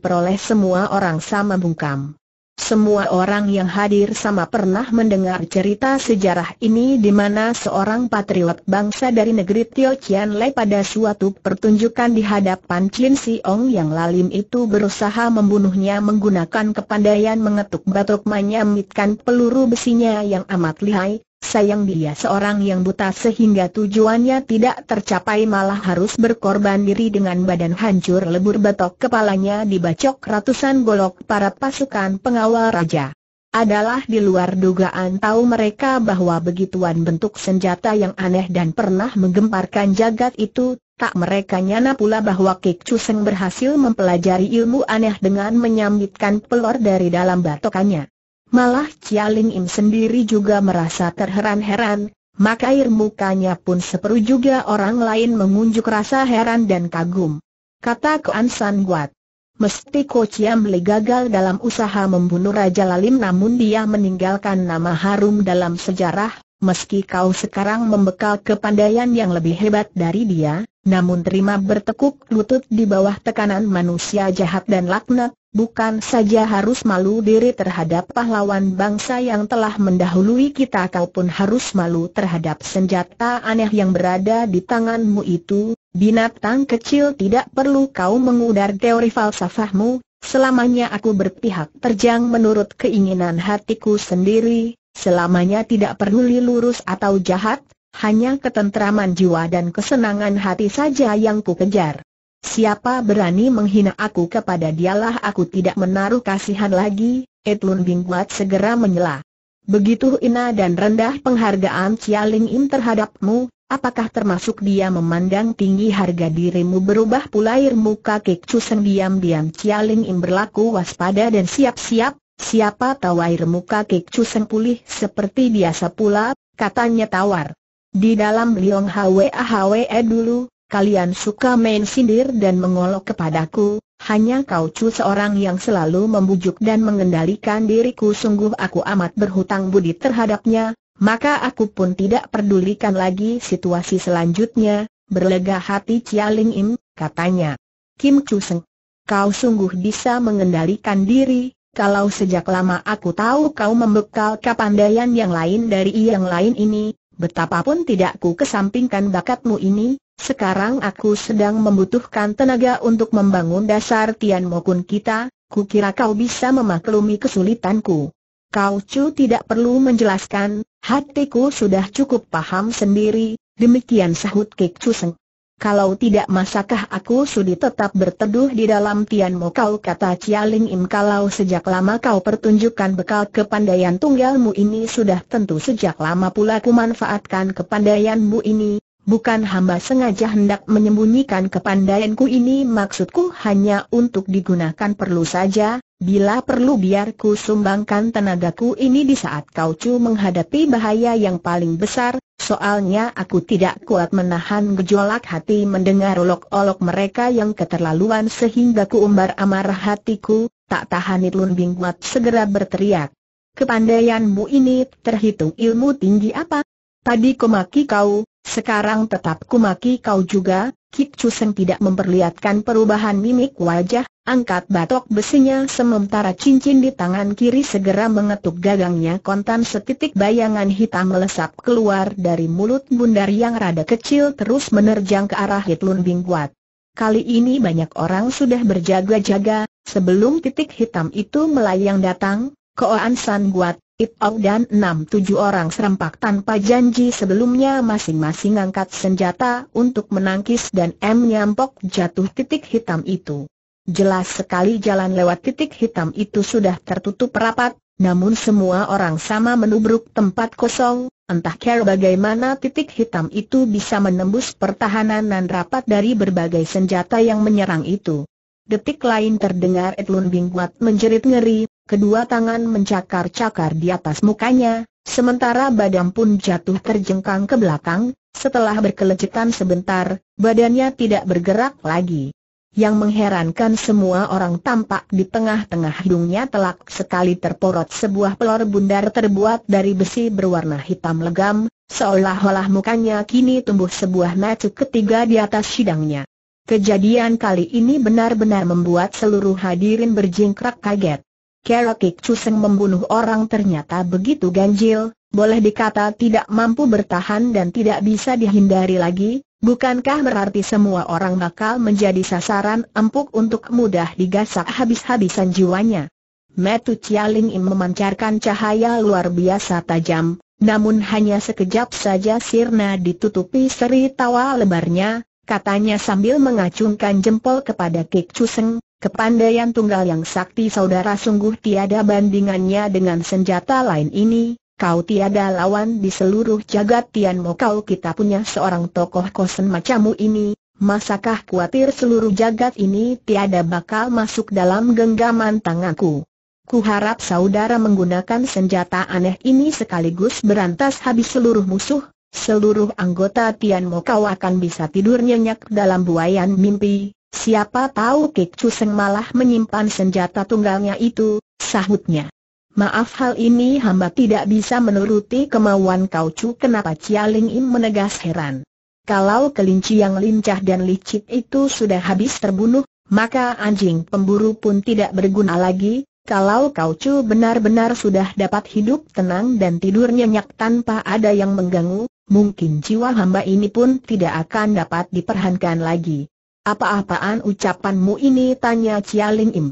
peroleh semua orang sama bungkam. Semua orang yang hadir sama pernah mendengar cerita sejarah ini di mana seorang patriot bangsa dari negeri Tio Chian Lei pada suatu pertunjukan di hadapan Chin Ong yang lalim itu berusaha membunuhnya menggunakan kepandaian mengetuk batok menyamitkan peluru besinya yang amat lihai, Sayang dia seorang yang buta sehingga tujuannya tidak tercapai malah harus berkorban diri dengan badan hancur lebur batok kepalanya dibacok ratusan golok para pasukan pengawal raja. Adalah di luar dugaan tahu mereka bahwa begituan bentuk senjata yang aneh dan pernah menggemparkan jagat itu Tak mereka nyana pula bahwa Kik Chuseng berhasil mempelajari ilmu aneh dengan menyambitkan pelor dari dalam batokannya. Malah Cialing Im sendiri juga merasa terheran-heran, maka air mukanya pun seperu juga orang lain mengunjuk rasa heran dan kagum. Kata An San Guat. Mesti Ko Chiam Li gagal dalam usaha membunuh Raja Lalim namun dia meninggalkan nama harum dalam sejarah, Meski kau sekarang membekal kepandaian yang lebih hebat dari dia, namun terima bertekuk lutut di bawah tekanan manusia jahat dan laknat, bukan saja harus malu diri terhadap pahlawan bangsa yang telah mendahului kita kau pun harus malu terhadap senjata aneh yang berada di tanganmu itu, binatang kecil tidak perlu kau mengudar teori falsafahmu, selamanya aku berpihak terjang menurut keinginan hatiku sendiri, selamanya tidak perlu lurus atau jahat, hanya ketentraman jiwa dan kesenangan hati saja yang ku kejar. Siapa berani menghina aku kepada dialah aku tidak menaruh kasihan lagi, Edlund Bingguat segera menyela. Begitu ina dan rendah penghargaan Cialing Ling Im terhadapmu, apakah termasuk dia memandang tinggi harga dirimu berubah pula air muka Kek sendiam diam-diam Chia Im berlaku waspada dan siap-siap, Siapa tahu air muka Seng pulih seperti biasa pula, katanya tawar. Di dalam Liong Hwe Hwe dulu, kalian suka main sindir dan mengolok kepadaku, hanya kau cu seorang yang selalu membujuk dan mengendalikan diriku sungguh aku amat berhutang budi terhadapnya, maka aku pun tidak pedulikan lagi situasi selanjutnya, berlega hati Chia Ling Im, katanya. Kim Chu Seng, kau sungguh bisa mengendalikan diri, kalau sejak lama aku tahu kau membekal kapandayan yang lain dari yang lain ini, betapapun tidak ku kesampingkan bakatmu ini, sekarang aku sedang membutuhkan tenaga untuk membangun dasar Tian Mokun kita, kira kau bisa memaklumi kesulitanku. Kau Chu tidak perlu menjelaskan, hatiku sudah cukup paham sendiri, demikian sahut Kek Chu Seng. Kalau tidak masakah aku sudi tetap berteduh di dalam tianmu kau kata Chia Im kalau sejak lama kau pertunjukkan bekal kepandaian tunggalmu ini sudah tentu sejak lama pula ku manfaatkan kepandaianmu ini, bukan hamba sengaja hendak menyembunyikan kepandaianku ini maksudku hanya untuk digunakan perlu saja, bila perlu biarku sumbangkan tenagaku ini di saat kau cu menghadapi bahaya yang paling besar, Soalnya aku tidak kuat menahan gejolak hati mendengar olok-olok mereka yang keterlaluan sehingga kuumbar amarah hatiku, tak tahan itu Bing segera berteriak. Kepandaianmu ini terhitung ilmu tinggi apa? Tadi kumaki kau, sekarang tetap kumaki kau juga, Kip Chuseng tidak memperlihatkan perubahan mimik wajah, angkat batok besinya sementara cincin di tangan kiri segera mengetuk gagangnya kontan setitik bayangan hitam melesap keluar dari mulut bundar yang rada kecil terus menerjang ke arah Hitlun Bingguat. Kali ini banyak orang sudah berjaga-jaga, sebelum titik hitam itu melayang datang, Koan San Guat, Itau dan enam tujuh orang serempak tanpa janji sebelumnya masing-masing angkat senjata untuk menangkis dan M nyampok jatuh titik hitam itu. Jelas sekali jalan lewat titik hitam itu sudah tertutup rapat, namun semua orang sama menubruk tempat kosong, entah kira bagaimana titik hitam itu bisa menembus pertahanan dan rapat dari berbagai senjata yang menyerang itu. Detik lain terdengar Edlun Bingkuat menjerit ngeri, kedua tangan mencakar-cakar di atas mukanya, sementara badan pun jatuh terjengkang ke belakang, setelah berkelecitan sebentar, badannya tidak bergerak lagi. Yang mengherankan semua orang tampak di tengah-tengah hidungnya telak sekali terporot sebuah pelor bundar terbuat dari besi berwarna hitam legam, seolah-olah mukanya kini tumbuh sebuah macu ketiga di atas sidangnya. Kejadian kali ini benar-benar membuat seluruh hadirin berjingkrak kaget. Kerokik Chuseng membunuh orang ternyata begitu ganjil, boleh dikata tidak mampu bertahan dan tidak bisa dihindari lagi, bukankah berarti semua orang bakal menjadi sasaran empuk untuk mudah digasak habis-habisan jiwanya? Metu Chialing Im memancarkan cahaya luar biasa tajam, namun hanya sekejap saja sirna ditutupi seri tawa lebarnya, katanya sambil mengacungkan jempol kepada Kik Chuseng, kepandaian tunggal yang sakti saudara sungguh tiada bandingannya dengan senjata lain ini, kau tiada lawan di seluruh jagat Tianmo kau kita punya seorang tokoh kosen macamu ini, masakah kuatir seluruh jagat ini tiada bakal masuk dalam genggaman tanganku? Ku harap saudara menggunakan senjata aneh ini sekaligus berantas habis seluruh musuh, Seluruh anggota Tianmo kau akan bisa tidur nyenyak dalam buayan mimpi, siapa tahu Kik Seng malah menyimpan senjata tunggalnya itu, sahutnya. Maaf hal ini hamba tidak bisa menuruti kemauan kau Chu. kenapa Chia Ling Im menegas heran. Kalau kelinci yang lincah dan licik itu sudah habis terbunuh, maka anjing pemburu pun tidak berguna lagi, kalau kau Chu benar-benar sudah dapat hidup tenang dan tidur nyenyak tanpa ada yang mengganggu, mungkin jiwa hamba ini pun tidak akan dapat diperhankan lagi. Apa-apaan ucapanmu ini tanya Cialing Im.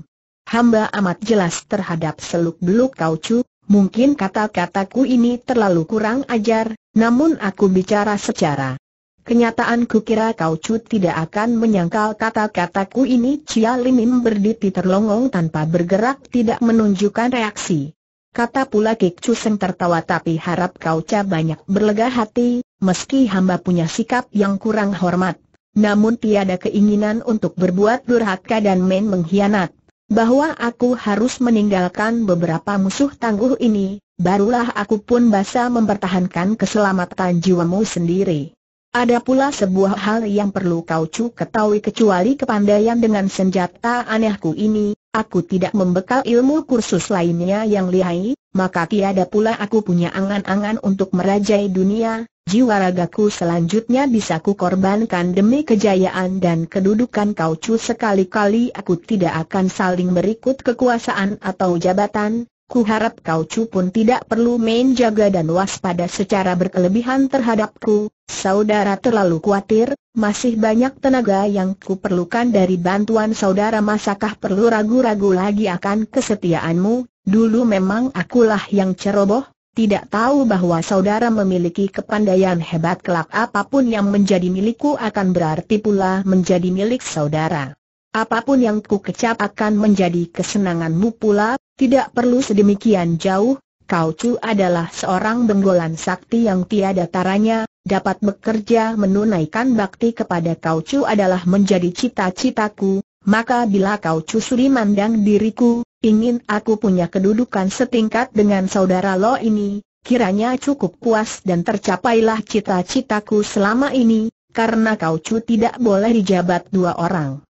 Hamba amat jelas terhadap seluk-beluk kau cu, mungkin kata-kataku ini terlalu kurang ajar, namun aku bicara secara Kenyataan kukira kau cu tidak akan menyangkal kata-kataku ini Cia Im berdiri terlongong tanpa bergerak tidak menunjukkan reaksi Kata pula Kik Chuseng tertawa tapi harap kau ca banyak berlega hati, meski hamba punya sikap yang kurang hormat. Namun tiada keinginan untuk berbuat durhaka dan main mengkhianat. Bahwa aku harus meninggalkan beberapa musuh tangguh ini, barulah aku pun basa mempertahankan keselamatan jiwamu sendiri. Ada pula sebuah hal yang perlu kau cu ketahui kecuali kepandaian dengan senjata anehku ini, aku tidak membekal ilmu kursus lainnya yang lihai, maka tiada pula aku punya angan-angan untuk merajai dunia, jiwa ragaku selanjutnya bisa kukorbankan demi kejayaan dan kedudukan kau cu sekali-kali aku tidak akan saling berikut kekuasaan atau jabatan, Ku harap kau cu pun tidak perlu main jaga dan waspada secara berkelebihan terhadapku, saudara terlalu khawatir, masih banyak tenaga yang ku perlukan dari bantuan saudara masakah perlu ragu-ragu lagi akan kesetiaanmu, dulu memang akulah yang ceroboh, tidak tahu bahwa saudara memiliki kepandaian hebat kelak apapun yang menjadi milikku akan berarti pula menjadi milik saudara. Apapun yang ku kecap akan menjadi kesenanganmu pula, tidak perlu sedemikian jauh, kau cu adalah seorang benggolan sakti yang tiada taranya, dapat bekerja menunaikan bakti kepada kau cu adalah menjadi cita-citaku, maka bila kau cu suri mandang diriku, ingin aku punya kedudukan setingkat dengan saudara lo ini, kiranya cukup puas dan tercapailah cita-citaku selama ini, karena kau cu tidak boleh dijabat dua orang.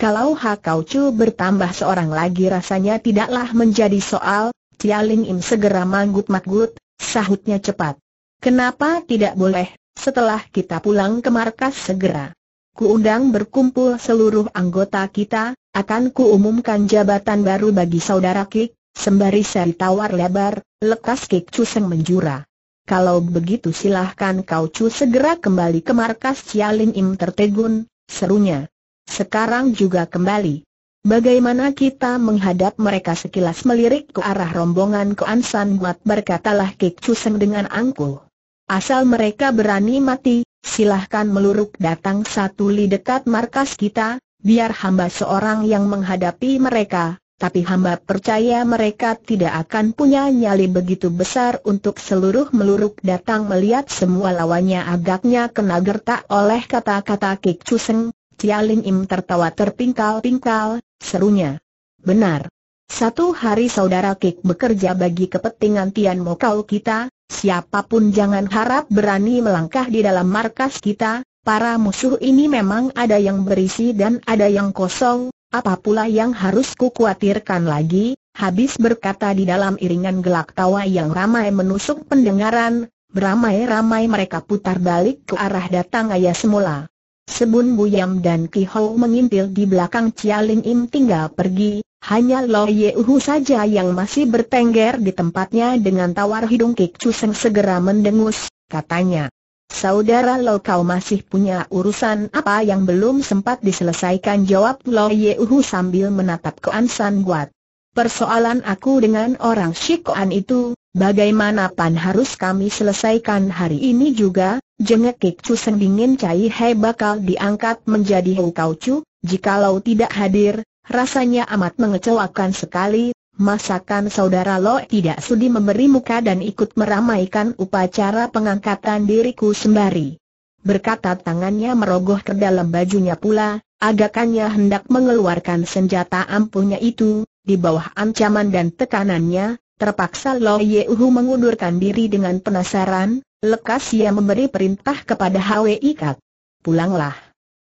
Kalau hak kau Chu bertambah seorang lagi rasanya tidaklah menjadi soal, Tia Ling Im segera manggut-manggut, sahutnya cepat. Kenapa tidak boleh, setelah kita pulang ke markas segera? Kuundang berkumpul seluruh anggota kita, akan kuumumkan jabatan baru bagi saudara Kik, sembari seri tawar lebar, lekas Kik Seng menjura. Kalau begitu silahkan kau cu segera kembali ke markas Cialin Im tertegun, serunya. Sekarang juga kembali. Bagaimana kita menghadap mereka sekilas melirik ke arah rombongan ke Ansan Buat berkatalah Kik Chuseng dengan angkuh. Asal mereka berani mati, silahkan meluruk datang satu li dekat markas kita, biar hamba seorang yang menghadapi mereka, tapi hamba percaya mereka tidak akan punya nyali begitu besar untuk seluruh meluruk datang melihat semua lawannya agaknya kena gertak oleh kata-kata Kik Chuseng, Tia Im tertawa terpingkal-pingkal, serunya. Benar. Satu hari saudara Kik bekerja bagi kepentingan Tian Mokau kita, siapapun jangan harap berani melangkah di dalam markas kita, para musuh ini memang ada yang berisi dan ada yang kosong, apa pula yang harus kukuatirkan lagi, habis berkata di dalam iringan gelak tawa yang ramai menusuk pendengaran, beramai-ramai mereka putar balik ke arah datang ayah semula. Sebun Buyam dan Ki Hou mengintil di belakang Chia Ling Im tinggal pergi, hanya Lo Ye Uhu saja yang masih bertengger di tempatnya dengan tawar hidung Kik Seng segera mendengus, katanya. Saudara Lo kau masih punya urusan apa yang belum sempat diselesaikan jawab Lo Ye Uhu sambil menatap ke An San Guat. Persoalan aku dengan orang Shikoan itu, bagaimanapun harus kami selesaikan hari ini juga, Kik Chu Sendingin Cai He bakal diangkat menjadi hengkau Kau Chu, jikalau tidak hadir, rasanya amat mengecewakan sekali, masakan saudara Lo tidak sudi memberi muka dan ikut meramaikan upacara pengangkatan diriku sembari. Berkata tangannya merogoh ke dalam bajunya pula, agakannya hendak mengeluarkan senjata ampuhnya itu, di bawah ancaman dan tekanannya, Terpaksa Lo Ye Uhu mengundurkan diri dengan penasaran, lekas ia memberi perintah kepada HWI Kak. Pulanglah.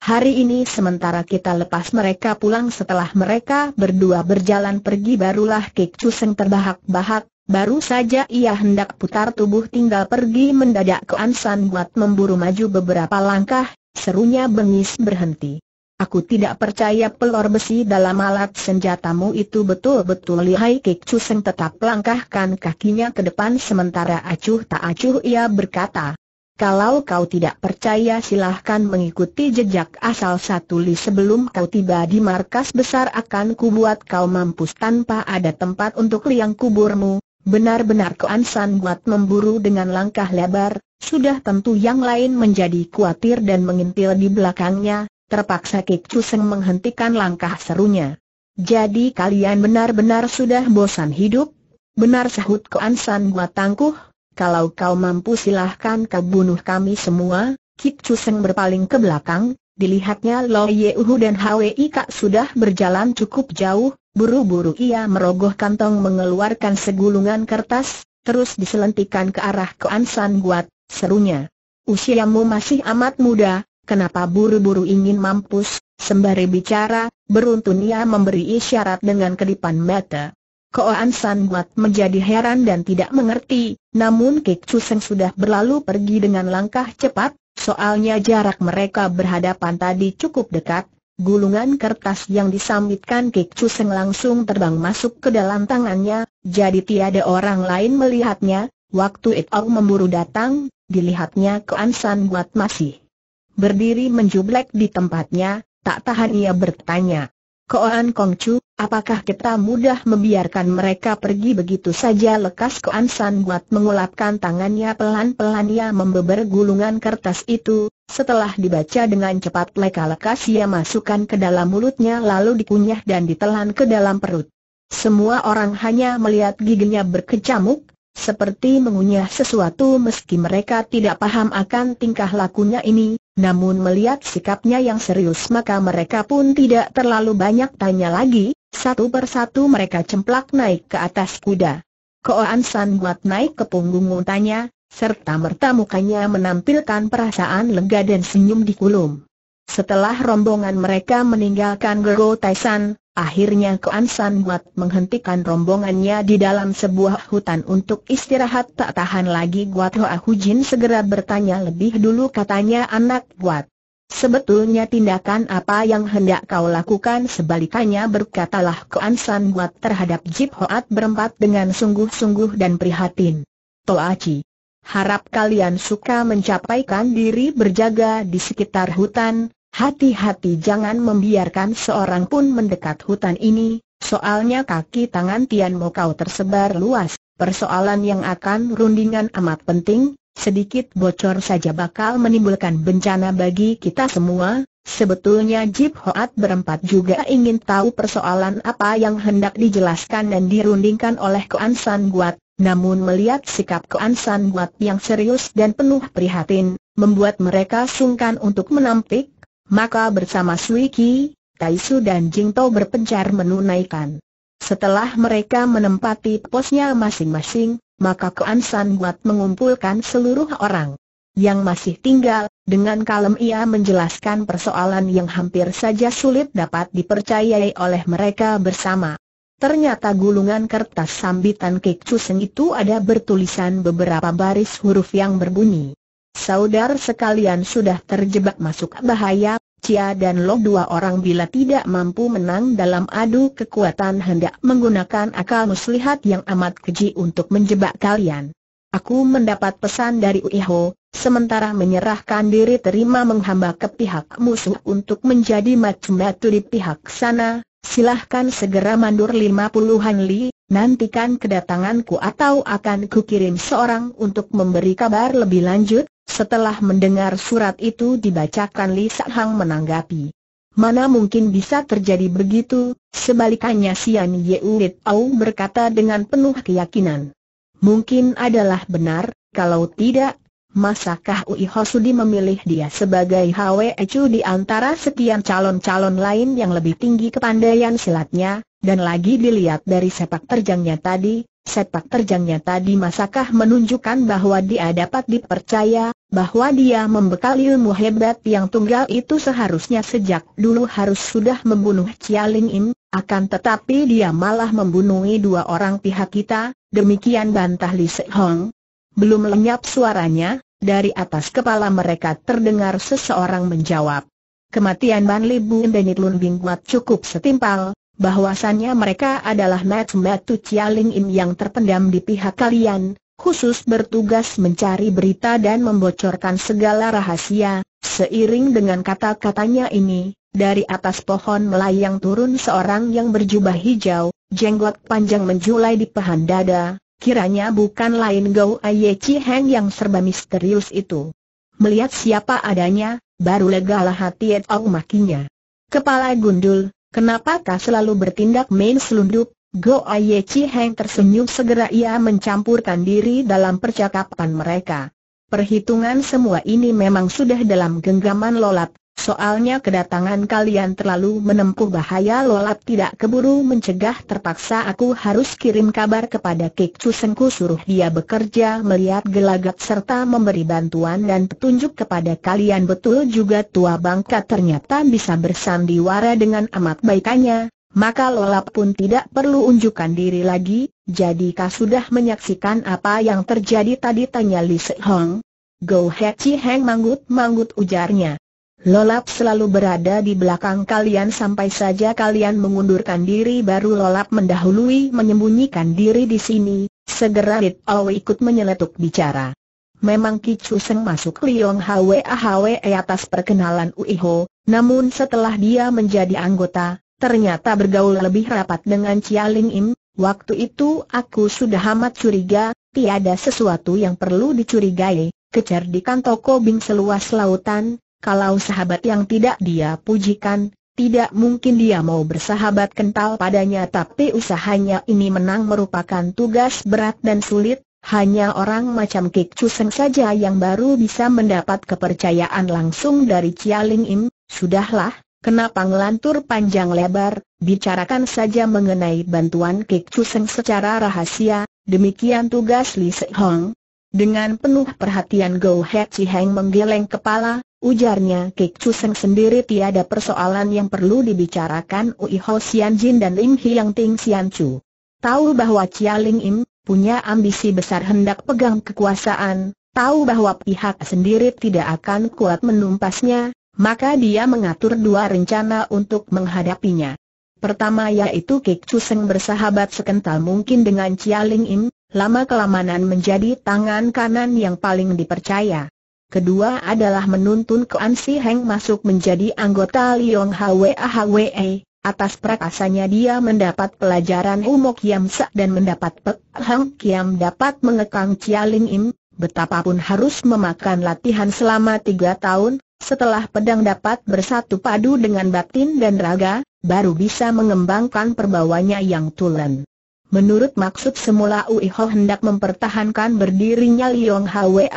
Hari ini sementara kita lepas mereka pulang setelah mereka berdua berjalan pergi barulah Kik Chuseng terbahak-bahak, baru saja ia hendak putar tubuh tinggal pergi mendadak ke Ansan buat memburu maju beberapa langkah, serunya bengis berhenti. Aku tidak percaya pelor besi dalam alat senjatamu itu betul-betul lihai Kik Chuseng tetap langkahkan kakinya ke depan sementara acuh tak acuh ia berkata. Kalau kau tidak percaya silahkan mengikuti jejak asal satu li sebelum kau tiba di markas besar akan kubuat kau mampus tanpa ada tempat untuk liang kuburmu. Benar-benar keansan buat memburu dengan langkah lebar, sudah tentu yang lain menjadi khawatir dan mengintil di belakangnya, Terpaksa Kik Chuseng menghentikan langkah serunya. Jadi kalian benar-benar sudah bosan hidup? Benar sahut Koan San Gua Tangkuh, kalau kau mampu silahkan kau bunuh kami semua. Kik Chuseng berpaling ke belakang, dilihatnya Lo Ye Uhu dan Hwi Kak sudah berjalan cukup jauh, buru-buru ia merogoh kantong mengeluarkan segulungan kertas, terus diselentikan ke arah Koan San Guat, serunya. Usiamu masih amat muda, Kenapa buru-buru ingin mampus? Sembari bicara, beruntun ia memberi isyarat dengan kedipan mata. Koan San Buat menjadi heran dan tidak mengerti, namun Kek Chu sudah berlalu pergi dengan langkah cepat, soalnya jarak mereka berhadapan tadi cukup dekat, gulungan kertas yang disambitkan Kek Chu langsung terbang masuk ke dalam tangannya, jadi tiada orang lain melihatnya, waktu It Au memburu datang, dilihatnya Koan San Buat masih berdiri menjublek di tempatnya, tak tahan ia bertanya. Koan Chu, apakah kita mudah membiarkan mereka pergi begitu saja lekas Koan San Guat mengulapkan tangannya pelan-pelan ia membeber gulungan kertas itu, setelah dibaca dengan cepat leka-lekas ia masukkan ke dalam mulutnya lalu dikunyah dan ditelan ke dalam perut. Semua orang hanya melihat giginya berkecamuk, seperti mengunyah sesuatu meski mereka tidak paham akan tingkah lakunya ini, namun melihat sikapnya yang serius maka mereka pun tidak terlalu banyak tanya lagi, satu persatu mereka cemplak naik ke atas kuda. Koan San buat naik ke punggung untanya, serta merta mukanya menampilkan perasaan lega dan senyum di kulum. Setelah rombongan mereka meninggalkan Gero Taisan, Akhirnya Koan San menghentikan rombongannya di dalam sebuah hutan untuk istirahat tak tahan lagi Guat Hoa Hujin segera bertanya lebih dulu katanya anak Guat. Sebetulnya tindakan apa yang hendak kau lakukan sebalikannya berkatalah Koan San terhadap Jip Hoat berempat dengan sungguh-sungguh dan prihatin. Toaci. Harap kalian suka mencapaikan diri berjaga di sekitar hutan, Hati-hati jangan membiarkan seorang pun mendekat hutan ini, soalnya kaki tangan Tian Mo kau tersebar luas, persoalan yang akan rundingan amat penting, sedikit bocor saja bakal menimbulkan bencana bagi kita semua. Sebetulnya Jip Hoat berempat juga ingin tahu persoalan apa yang hendak dijelaskan dan dirundingkan oleh Koan San Guat, namun melihat sikap Koan San Guat yang serius dan penuh prihatin, membuat mereka sungkan untuk menampik, maka bersama Sui Ki, Tai Su dan Jing Tao berpencar menunaikan. Setelah mereka menempati posnya masing-masing, maka Kuan San buat mengumpulkan seluruh orang yang masih tinggal, dengan kalem ia menjelaskan persoalan yang hampir saja sulit dapat dipercayai oleh mereka bersama. Ternyata gulungan kertas sambitan Kek Chuseng itu ada bertulisan beberapa baris huruf yang berbunyi. Saudar sekalian sudah terjebak masuk bahaya, Cia dan Lo dua orang bila tidak mampu menang dalam adu kekuatan hendak menggunakan akal muslihat yang amat keji untuk menjebak kalian. Aku mendapat pesan dari Uiho, sementara menyerahkan diri terima menghamba ke pihak musuh untuk menjadi macu matu di pihak sana, silahkan segera mandur lima puluhan li, nantikan kedatanganku atau akan kukirim seorang untuk memberi kabar lebih lanjut, setelah mendengar surat itu dibacakan Li Hang menanggapi. Mana mungkin bisa terjadi begitu, sebalikannya Sian Ye Yeulit Au berkata dengan penuh keyakinan. Mungkin adalah benar, kalau tidak, masakah Ui Hosudi memilih dia sebagai Hwe Chu di antara sekian calon-calon lain yang lebih tinggi kepandaian silatnya, dan lagi dilihat dari sepak terjangnya tadi, Sepak terjangnya tadi masakah menunjukkan bahwa dia dapat dipercaya, bahwa dia membekali ilmu hebat yang tunggal itu seharusnya sejak dulu harus sudah membunuh Chia Ling akan tetapi dia malah membunuh dua orang pihak kita, demikian bantah Li Sek Hong. Belum lenyap suaranya, dari atas kepala mereka terdengar seseorang menjawab. Kematian Ban Li Bu Ndenit Lun Bing Guat cukup setimpal, bahwasannya mereka adalah Matsu Chialing Im yang terpendam di pihak kalian, khusus bertugas mencari berita dan membocorkan segala rahasia, seiring dengan kata-katanya ini, dari atas pohon melayang turun seorang yang berjubah hijau, jenggot panjang menjulai di pahan dada, kiranya bukan lain Gao Aye Chi Heng yang serba misterius itu. Melihat siapa adanya, baru legalah hati Ed Ong makinya. Kepala gundul, Kenapa Kenapakah selalu bertindak main selundup? Go Aye Chi Heng tersenyum segera ia mencampurkan diri dalam percakapan mereka. Perhitungan semua ini memang sudah dalam genggaman lolat, Soalnya kedatangan kalian terlalu menempuh bahaya lolap tidak keburu mencegah terpaksa aku harus kirim kabar kepada Kik Chu Sengku suruh dia bekerja melihat gelagat serta memberi bantuan dan petunjuk kepada kalian betul juga tua bangka ternyata bisa bersandiwara dengan amat baikannya, maka lolap pun tidak perlu unjukkan diri lagi, jadikah sudah menyaksikan apa yang terjadi tadi tanya Li Hong. Go He Chi Heng manggut-manggut ujarnya. Lolap selalu berada di belakang kalian sampai saja kalian mengundurkan diri baru Lolap mendahului menyembunyikan diri di sini, segera Lit Ao ikut menyeletuk bicara. Memang Ki Seng masuk Liong Hwe Hwe e atas perkenalan Uiho, namun setelah dia menjadi anggota, ternyata bergaul lebih rapat dengan Chia Ling Im, waktu itu aku sudah amat curiga, tiada sesuatu yang perlu dicurigai, kecerdikan toko Bing seluas lautan, kalau sahabat yang tidak dia pujikan, tidak mungkin dia mau bersahabat kental padanya tapi usahanya ini menang merupakan tugas berat dan sulit, hanya orang macam Kik Chuseng saja yang baru bisa mendapat kepercayaan langsung dari Chia Ling Im, sudahlah, kenapa ngelantur panjang lebar, bicarakan saja mengenai bantuan Kik Chuseng secara rahasia, demikian tugas Li Se Hong. Dengan penuh perhatian Go Head Chi Heng menggeleng kepala, Ujarnya Kik Chuseng sendiri tiada persoalan yang perlu dibicarakan Ui Ho Sian Jin dan Lim Hiang Ting Sian Chu. Tahu bahwa Chia Ling Im punya ambisi besar hendak pegang kekuasaan, tahu bahwa pihak sendiri tidak akan kuat menumpasnya, maka dia mengatur dua rencana untuk menghadapinya. Pertama yaitu Kik Chuseng bersahabat sekental mungkin dengan Chia Ling Im, lama-kelamanan menjadi tangan kanan yang paling dipercaya. Kedua adalah menuntun Kuan Si Heng masuk menjadi anggota Liong Hwa Hwe. E. Atas prakasanya dia mendapat pelajaran Umok Yam Sa dan mendapat Pek Hang Kiam dapat mengekang Chia Ling Im, betapapun harus memakan latihan selama tiga tahun, setelah pedang dapat bersatu padu dengan batin dan raga, baru bisa mengembangkan perbawanya yang tulen. Menurut maksud semula Ui Ho hendak mempertahankan berdirinya Liong Hwa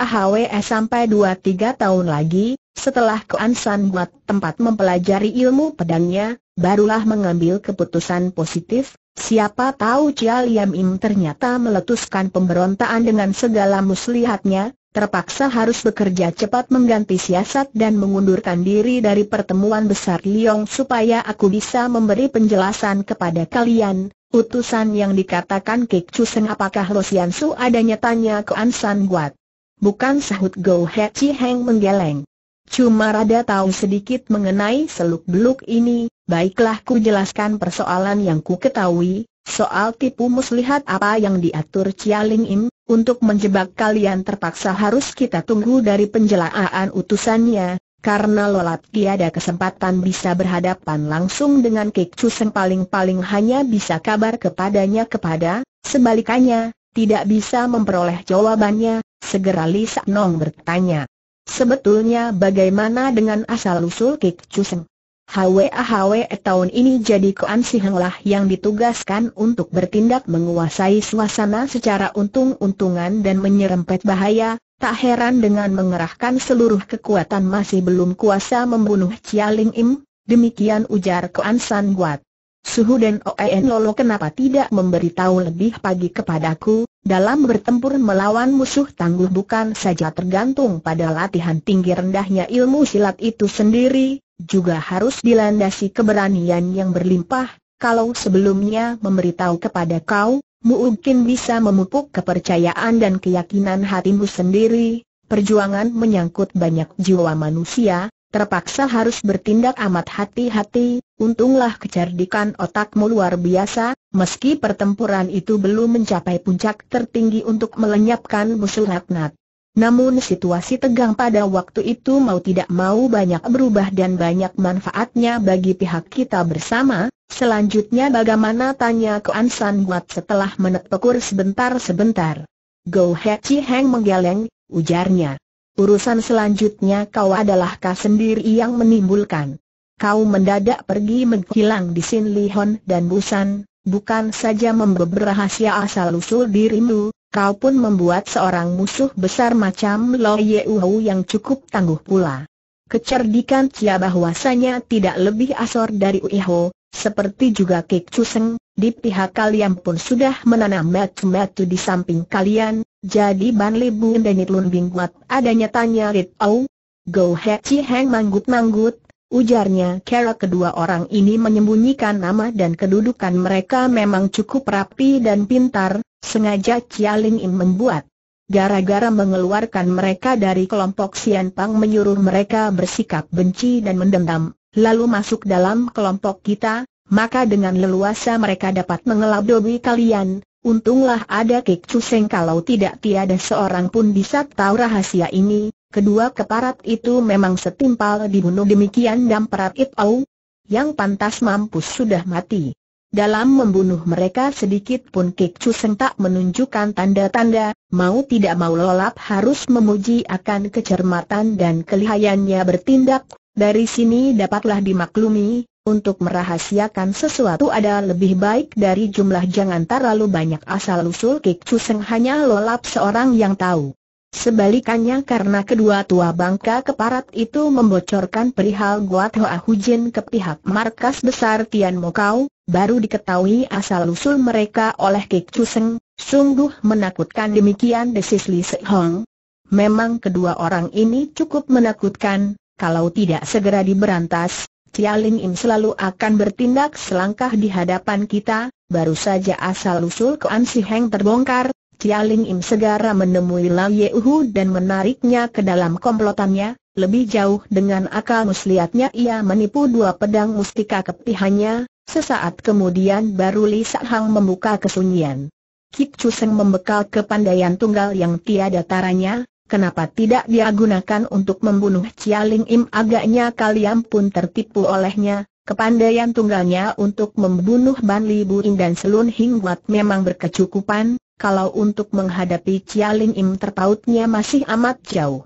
sampai 2-3 tahun lagi, setelah Kuan San buat tempat mempelajari ilmu pedangnya, barulah mengambil keputusan positif, siapa tahu Chia Liam Im ternyata meletuskan pemberontaan dengan segala muslihatnya, terpaksa harus bekerja cepat mengganti siasat dan mengundurkan diri dari pertemuan besar Liong supaya aku bisa memberi penjelasan kepada kalian, Utusan yang dikatakan Chu Chuseng apakah Lo Sian Su adanya tanya ke Ansan Guat. Bukan sahut Go He Chi Heng menggeleng. Cuma rada tahu sedikit mengenai seluk-beluk ini, baiklah ku jelaskan persoalan yang ku ketahui, soal tipu muslihat apa yang diatur Chia Ling Im, untuk menjebak kalian terpaksa harus kita tunggu dari penjelasan utusannya, karena lolat tiada kesempatan bisa berhadapan langsung dengan Kikcu Seng paling-paling hanya bisa kabar kepadanya kepada, sebalikannya, tidak bisa memperoleh jawabannya, segera Li Saknong bertanya. Sebetulnya bagaimana dengan asal-usul Kikcu Seng? HWA-HWA tahun ini jadi Koan Siheng lah yang ditugaskan untuk bertindak menguasai suasana secara untung-untungan dan menyerempet bahaya, tak heran dengan mengerahkan seluruh kekuatan masih belum kuasa membunuh Chia Ling Im, demikian ujar Koan San Guat. Suhu dan Oen Lolo kenapa tidak memberitahu lebih pagi kepadaku, dalam bertempur melawan musuh tangguh bukan saja tergantung pada latihan tinggi rendahnya ilmu silat itu sendiri, juga harus dilandasi keberanian yang berlimpah, kalau sebelumnya memberitahu kepada kau, mungkin bisa memupuk kepercayaan dan keyakinan hatimu sendiri, perjuangan menyangkut banyak jiwa manusia, terpaksa harus bertindak amat hati-hati, untunglah kecerdikan otakmu luar biasa, meski pertempuran itu belum mencapai puncak tertinggi untuk melenyapkan musuh laknat. Namun situasi tegang pada waktu itu mau tidak mau banyak berubah dan banyak manfaatnya bagi pihak kita bersama. Selanjutnya bagaimana tanya ke Ansan buat setelah menetekur sebentar-sebentar. Go He Chi Heng menggeleng, ujarnya. Urusan selanjutnya kau adalah kau sendiri yang menimbulkan. Kau mendadak pergi menghilang di Sin Lihon dan Busan, bukan saja membeber rahasia asal-usul dirimu, kau pun membuat seorang musuh besar macam Lo Ye Uhu yang cukup tangguh pula. Kecerdikan Cia bahwasanya tidak lebih asor dari Uiho, seperti juga Kik Chuseng, di pihak kalian pun sudah menanam metu-metu di samping kalian, jadi Ban Li Bun dan Bing Bingguat adanya tanya Rit Au. Go He Chi Heng manggut-manggut, ujarnya kera kedua orang ini menyembunyikan nama dan kedudukan mereka memang cukup rapi dan pintar, sengaja Cialing Im membuat. Gara-gara mengeluarkan mereka dari kelompok Sian Pang menyuruh mereka bersikap benci dan mendendam, lalu masuk dalam kelompok kita, maka dengan leluasa mereka dapat mengelabui kalian. Untunglah ada Kek Chuseng kalau tidak tiada seorang pun bisa tahu rahasia ini, kedua keparat itu memang setimpal dibunuh demikian dan perat Ip yang pantas mampus sudah mati. Dalam membunuh mereka sedikit pun Kik Chuseng tak menunjukkan tanda-tanda, mau tidak mau lolap harus memuji akan kecermatan dan kelihayannya bertindak, dari sini dapatlah dimaklumi, untuk merahasiakan sesuatu ada lebih baik dari jumlah jangan terlalu banyak asal-usul Kik Chuseng hanya lolap seorang yang tahu. Sebalikannya karena kedua tua bangka keparat itu membocorkan perihal Guat Hoa Hujin ke pihak markas besar Tian Mokau, baru diketahui asal-usul mereka oleh Kik Chuseng, sungguh menakutkan demikian desis Li Sehong. Memang kedua orang ini cukup menakutkan, kalau tidak segera diberantas, Chia Ling Im selalu akan bertindak selangkah di hadapan kita, baru saja asal-usul Kuan Si Heng terbongkar, Cialing Im segera menemui Lau Yehu dan menariknya ke dalam komplotannya, lebih jauh dengan akal muslihatnya ia menipu dua pedang mustika kepihannya, sesaat kemudian baru Li Sahang membuka kesunyian. Kip Chuseng membekal kepandaian tunggal yang tiada taranya, kenapa tidak dia gunakan untuk membunuh Cialing Im agaknya kalian pun tertipu olehnya, Kepandaian tunggalnya untuk membunuh Ban Li Buin dan Selun Wat memang berkecukupan, kalau untuk menghadapi Cialin Im terpautnya masih amat jauh.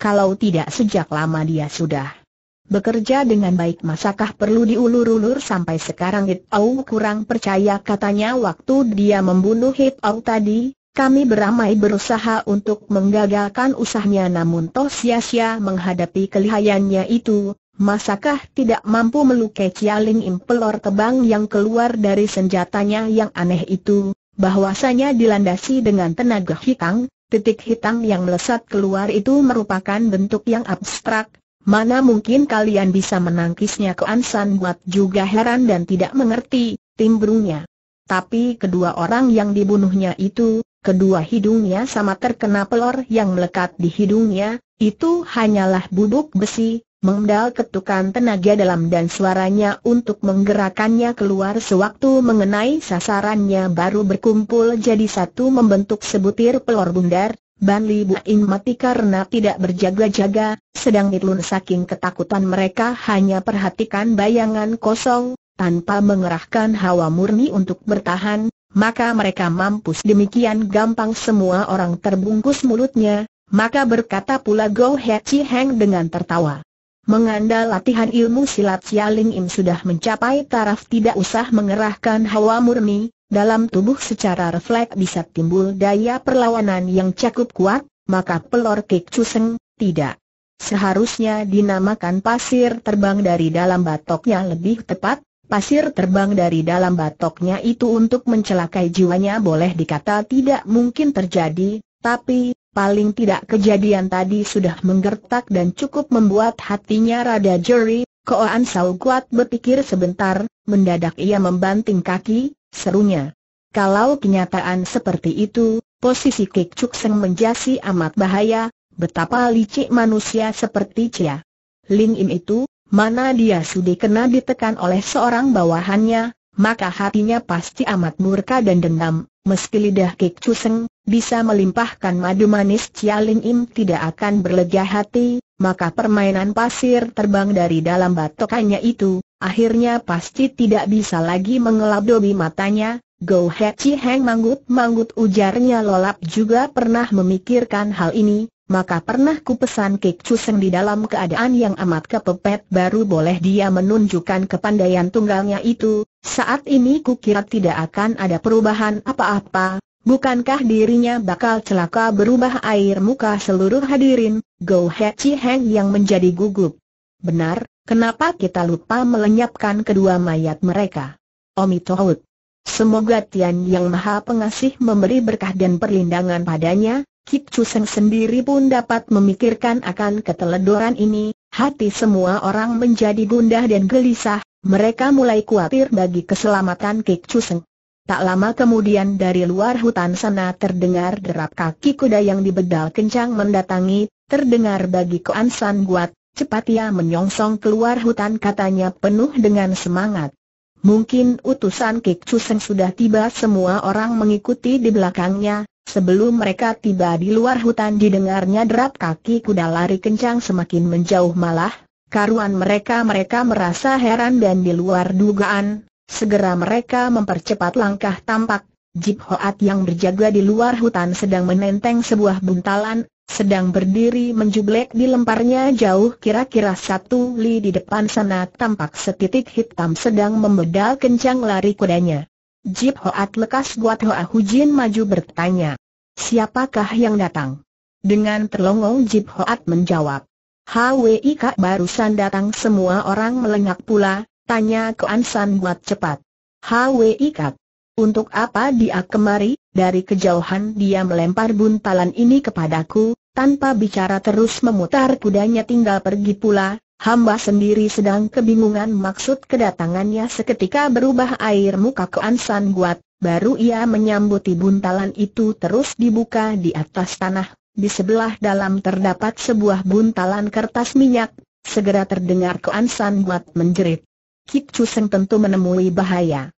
Kalau tidak sejak lama dia sudah bekerja dengan baik masakah perlu diulur-ulur sampai sekarang Hit Au kurang percaya katanya waktu dia membunuh Hit Au tadi, kami beramai berusaha untuk menggagalkan usahanya namun toh sia-sia menghadapi kelihayannya itu, masakah tidak mampu melukai Cialing Im pelor tebang yang keluar dari senjatanya yang aneh itu, bahwasanya dilandasi dengan tenaga hitam, titik hitam yang melesat keluar itu merupakan bentuk yang abstrak, mana mungkin kalian bisa menangkisnya ke Ansan buat juga heran dan tidak mengerti, timbrungnya. Tapi kedua orang yang dibunuhnya itu, kedua hidungnya sama terkena pelor yang melekat di hidungnya, itu hanyalah bubuk besi, Mengendal ketukan tenaga dalam dan suaranya untuk menggerakannya keluar sewaktu mengenai sasarannya baru berkumpul jadi satu membentuk sebutir pelor bundar, Ban Li Buin mati karena tidak berjaga-jaga, sedang Irlun saking ketakutan mereka hanya perhatikan bayangan kosong, tanpa mengerahkan hawa murni untuk bertahan, maka mereka mampus demikian gampang semua orang terbungkus mulutnya, maka berkata pula Go He Chi Heng dengan tertawa. Mengandal latihan ilmu silat Sialing Im sudah mencapai taraf tidak usah mengerahkan hawa murni, dalam tubuh secara refleks bisa timbul daya perlawanan yang cukup kuat, maka pelor kek cuseng, tidak. Seharusnya dinamakan pasir terbang dari dalam batoknya lebih tepat, pasir terbang dari dalam batoknya itu untuk mencelakai jiwanya boleh dikata tidak mungkin terjadi, tapi, Paling tidak kejadian tadi sudah menggertak dan cukup membuat hatinya rada jeri, Koan Sau kuat berpikir sebentar, mendadak ia membanting kaki, serunya. Kalau kenyataan seperti itu, posisi Kek Chuk Seng menjasi amat bahaya, betapa licik manusia seperti Cia. Ling Im itu, mana dia sudah kena ditekan oleh seorang bawahannya, maka hatinya pasti amat murka dan dendam, meski lidah Kik Chuseng bisa melimpahkan madu manis Cialing Im tidak akan berlega hati, maka permainan pasir terbang dari dalam batokannya itu, akhirnya pasti tidak bisa lagi dobi matanya, Go He Chi Heng manggut-manggut ujarnya lolap juga pernah memikirkan hal ini, maka pernah ku pesan Kik Chuseng di dalam keadaan yang amat kepepet baru boleh dia menunjukkan kepandaian tunggalnya itu, saat ini kukira tidak akan ada perubahan apa-apa, bukankah dirinya bakal celaka berubah air muka seluruh hadirin, Go He Chi Heng yang menjadi gugup. Benar, kenapa kita lupa melenyapkan kedua mayat mereka? Tohut. Semoga Tian Yang Maha Pengasih memberi berkah dan perlindungan padanya, Kip Chuseng sendiri pun dapat memikirkan akan keteledoran ini, hati semua orang menjadi gundah dan gelisah, mereka mulai khawatir bagi keselamatan Kik Chuseng. Tak lama kemudian dari luar hutan sana terdengar derap kaki kuda yang dibedal kencang mendatangi, terdengar bagi Koan San Guat, cepat ia menyongsong keluar hutan katanya penuh dengan semangat. Mungkin utusan Kik Chuseng sudah tiba semua orang mengikuti di belakangnya, sebelum mereka tiba di luar hutan didengarnya derap kaki kuda lari kencang semakin menjauh malah, karuan mereka-mereka merasa heran dan di luar dugaan, segera mereka mempercepat langkah tampak, Jip Hoat yang berjaga di luar hutan sedang menenteng sebuah buntalan, sedang berdiri menjublek di lemparnya jauh kira-kira satu li di depan sana tampak setitik hitam sedang membedal kencang lari kudanya. Jip Hoat lekas buat Hoa Hujin maju bertanya. Siapakah yang datang? Dengan terlongong Jip Hoat menjawab. HWI Kak barusan datang semua orang melengak pula, tanya Ke Ansan buat cepat. HWI Kak, untuk apa dia kemari? Dari kejauhan dia melempar buntalan ini kepadaku, tanpa bicara terus memutar kudanya tinggal pergi pula, hamba sendiri sedang kebingungan maksud kedatangannya seketika berubah air muka ke Ansan buat. baru ia menyambuti buntalan itu terus dibuka di atas tanah, di sebelah dalam terdapat sebuah buntalan kertas minyak, segera terdengar keansan buat menjerit. Kip Chu tentu menemui bahaya.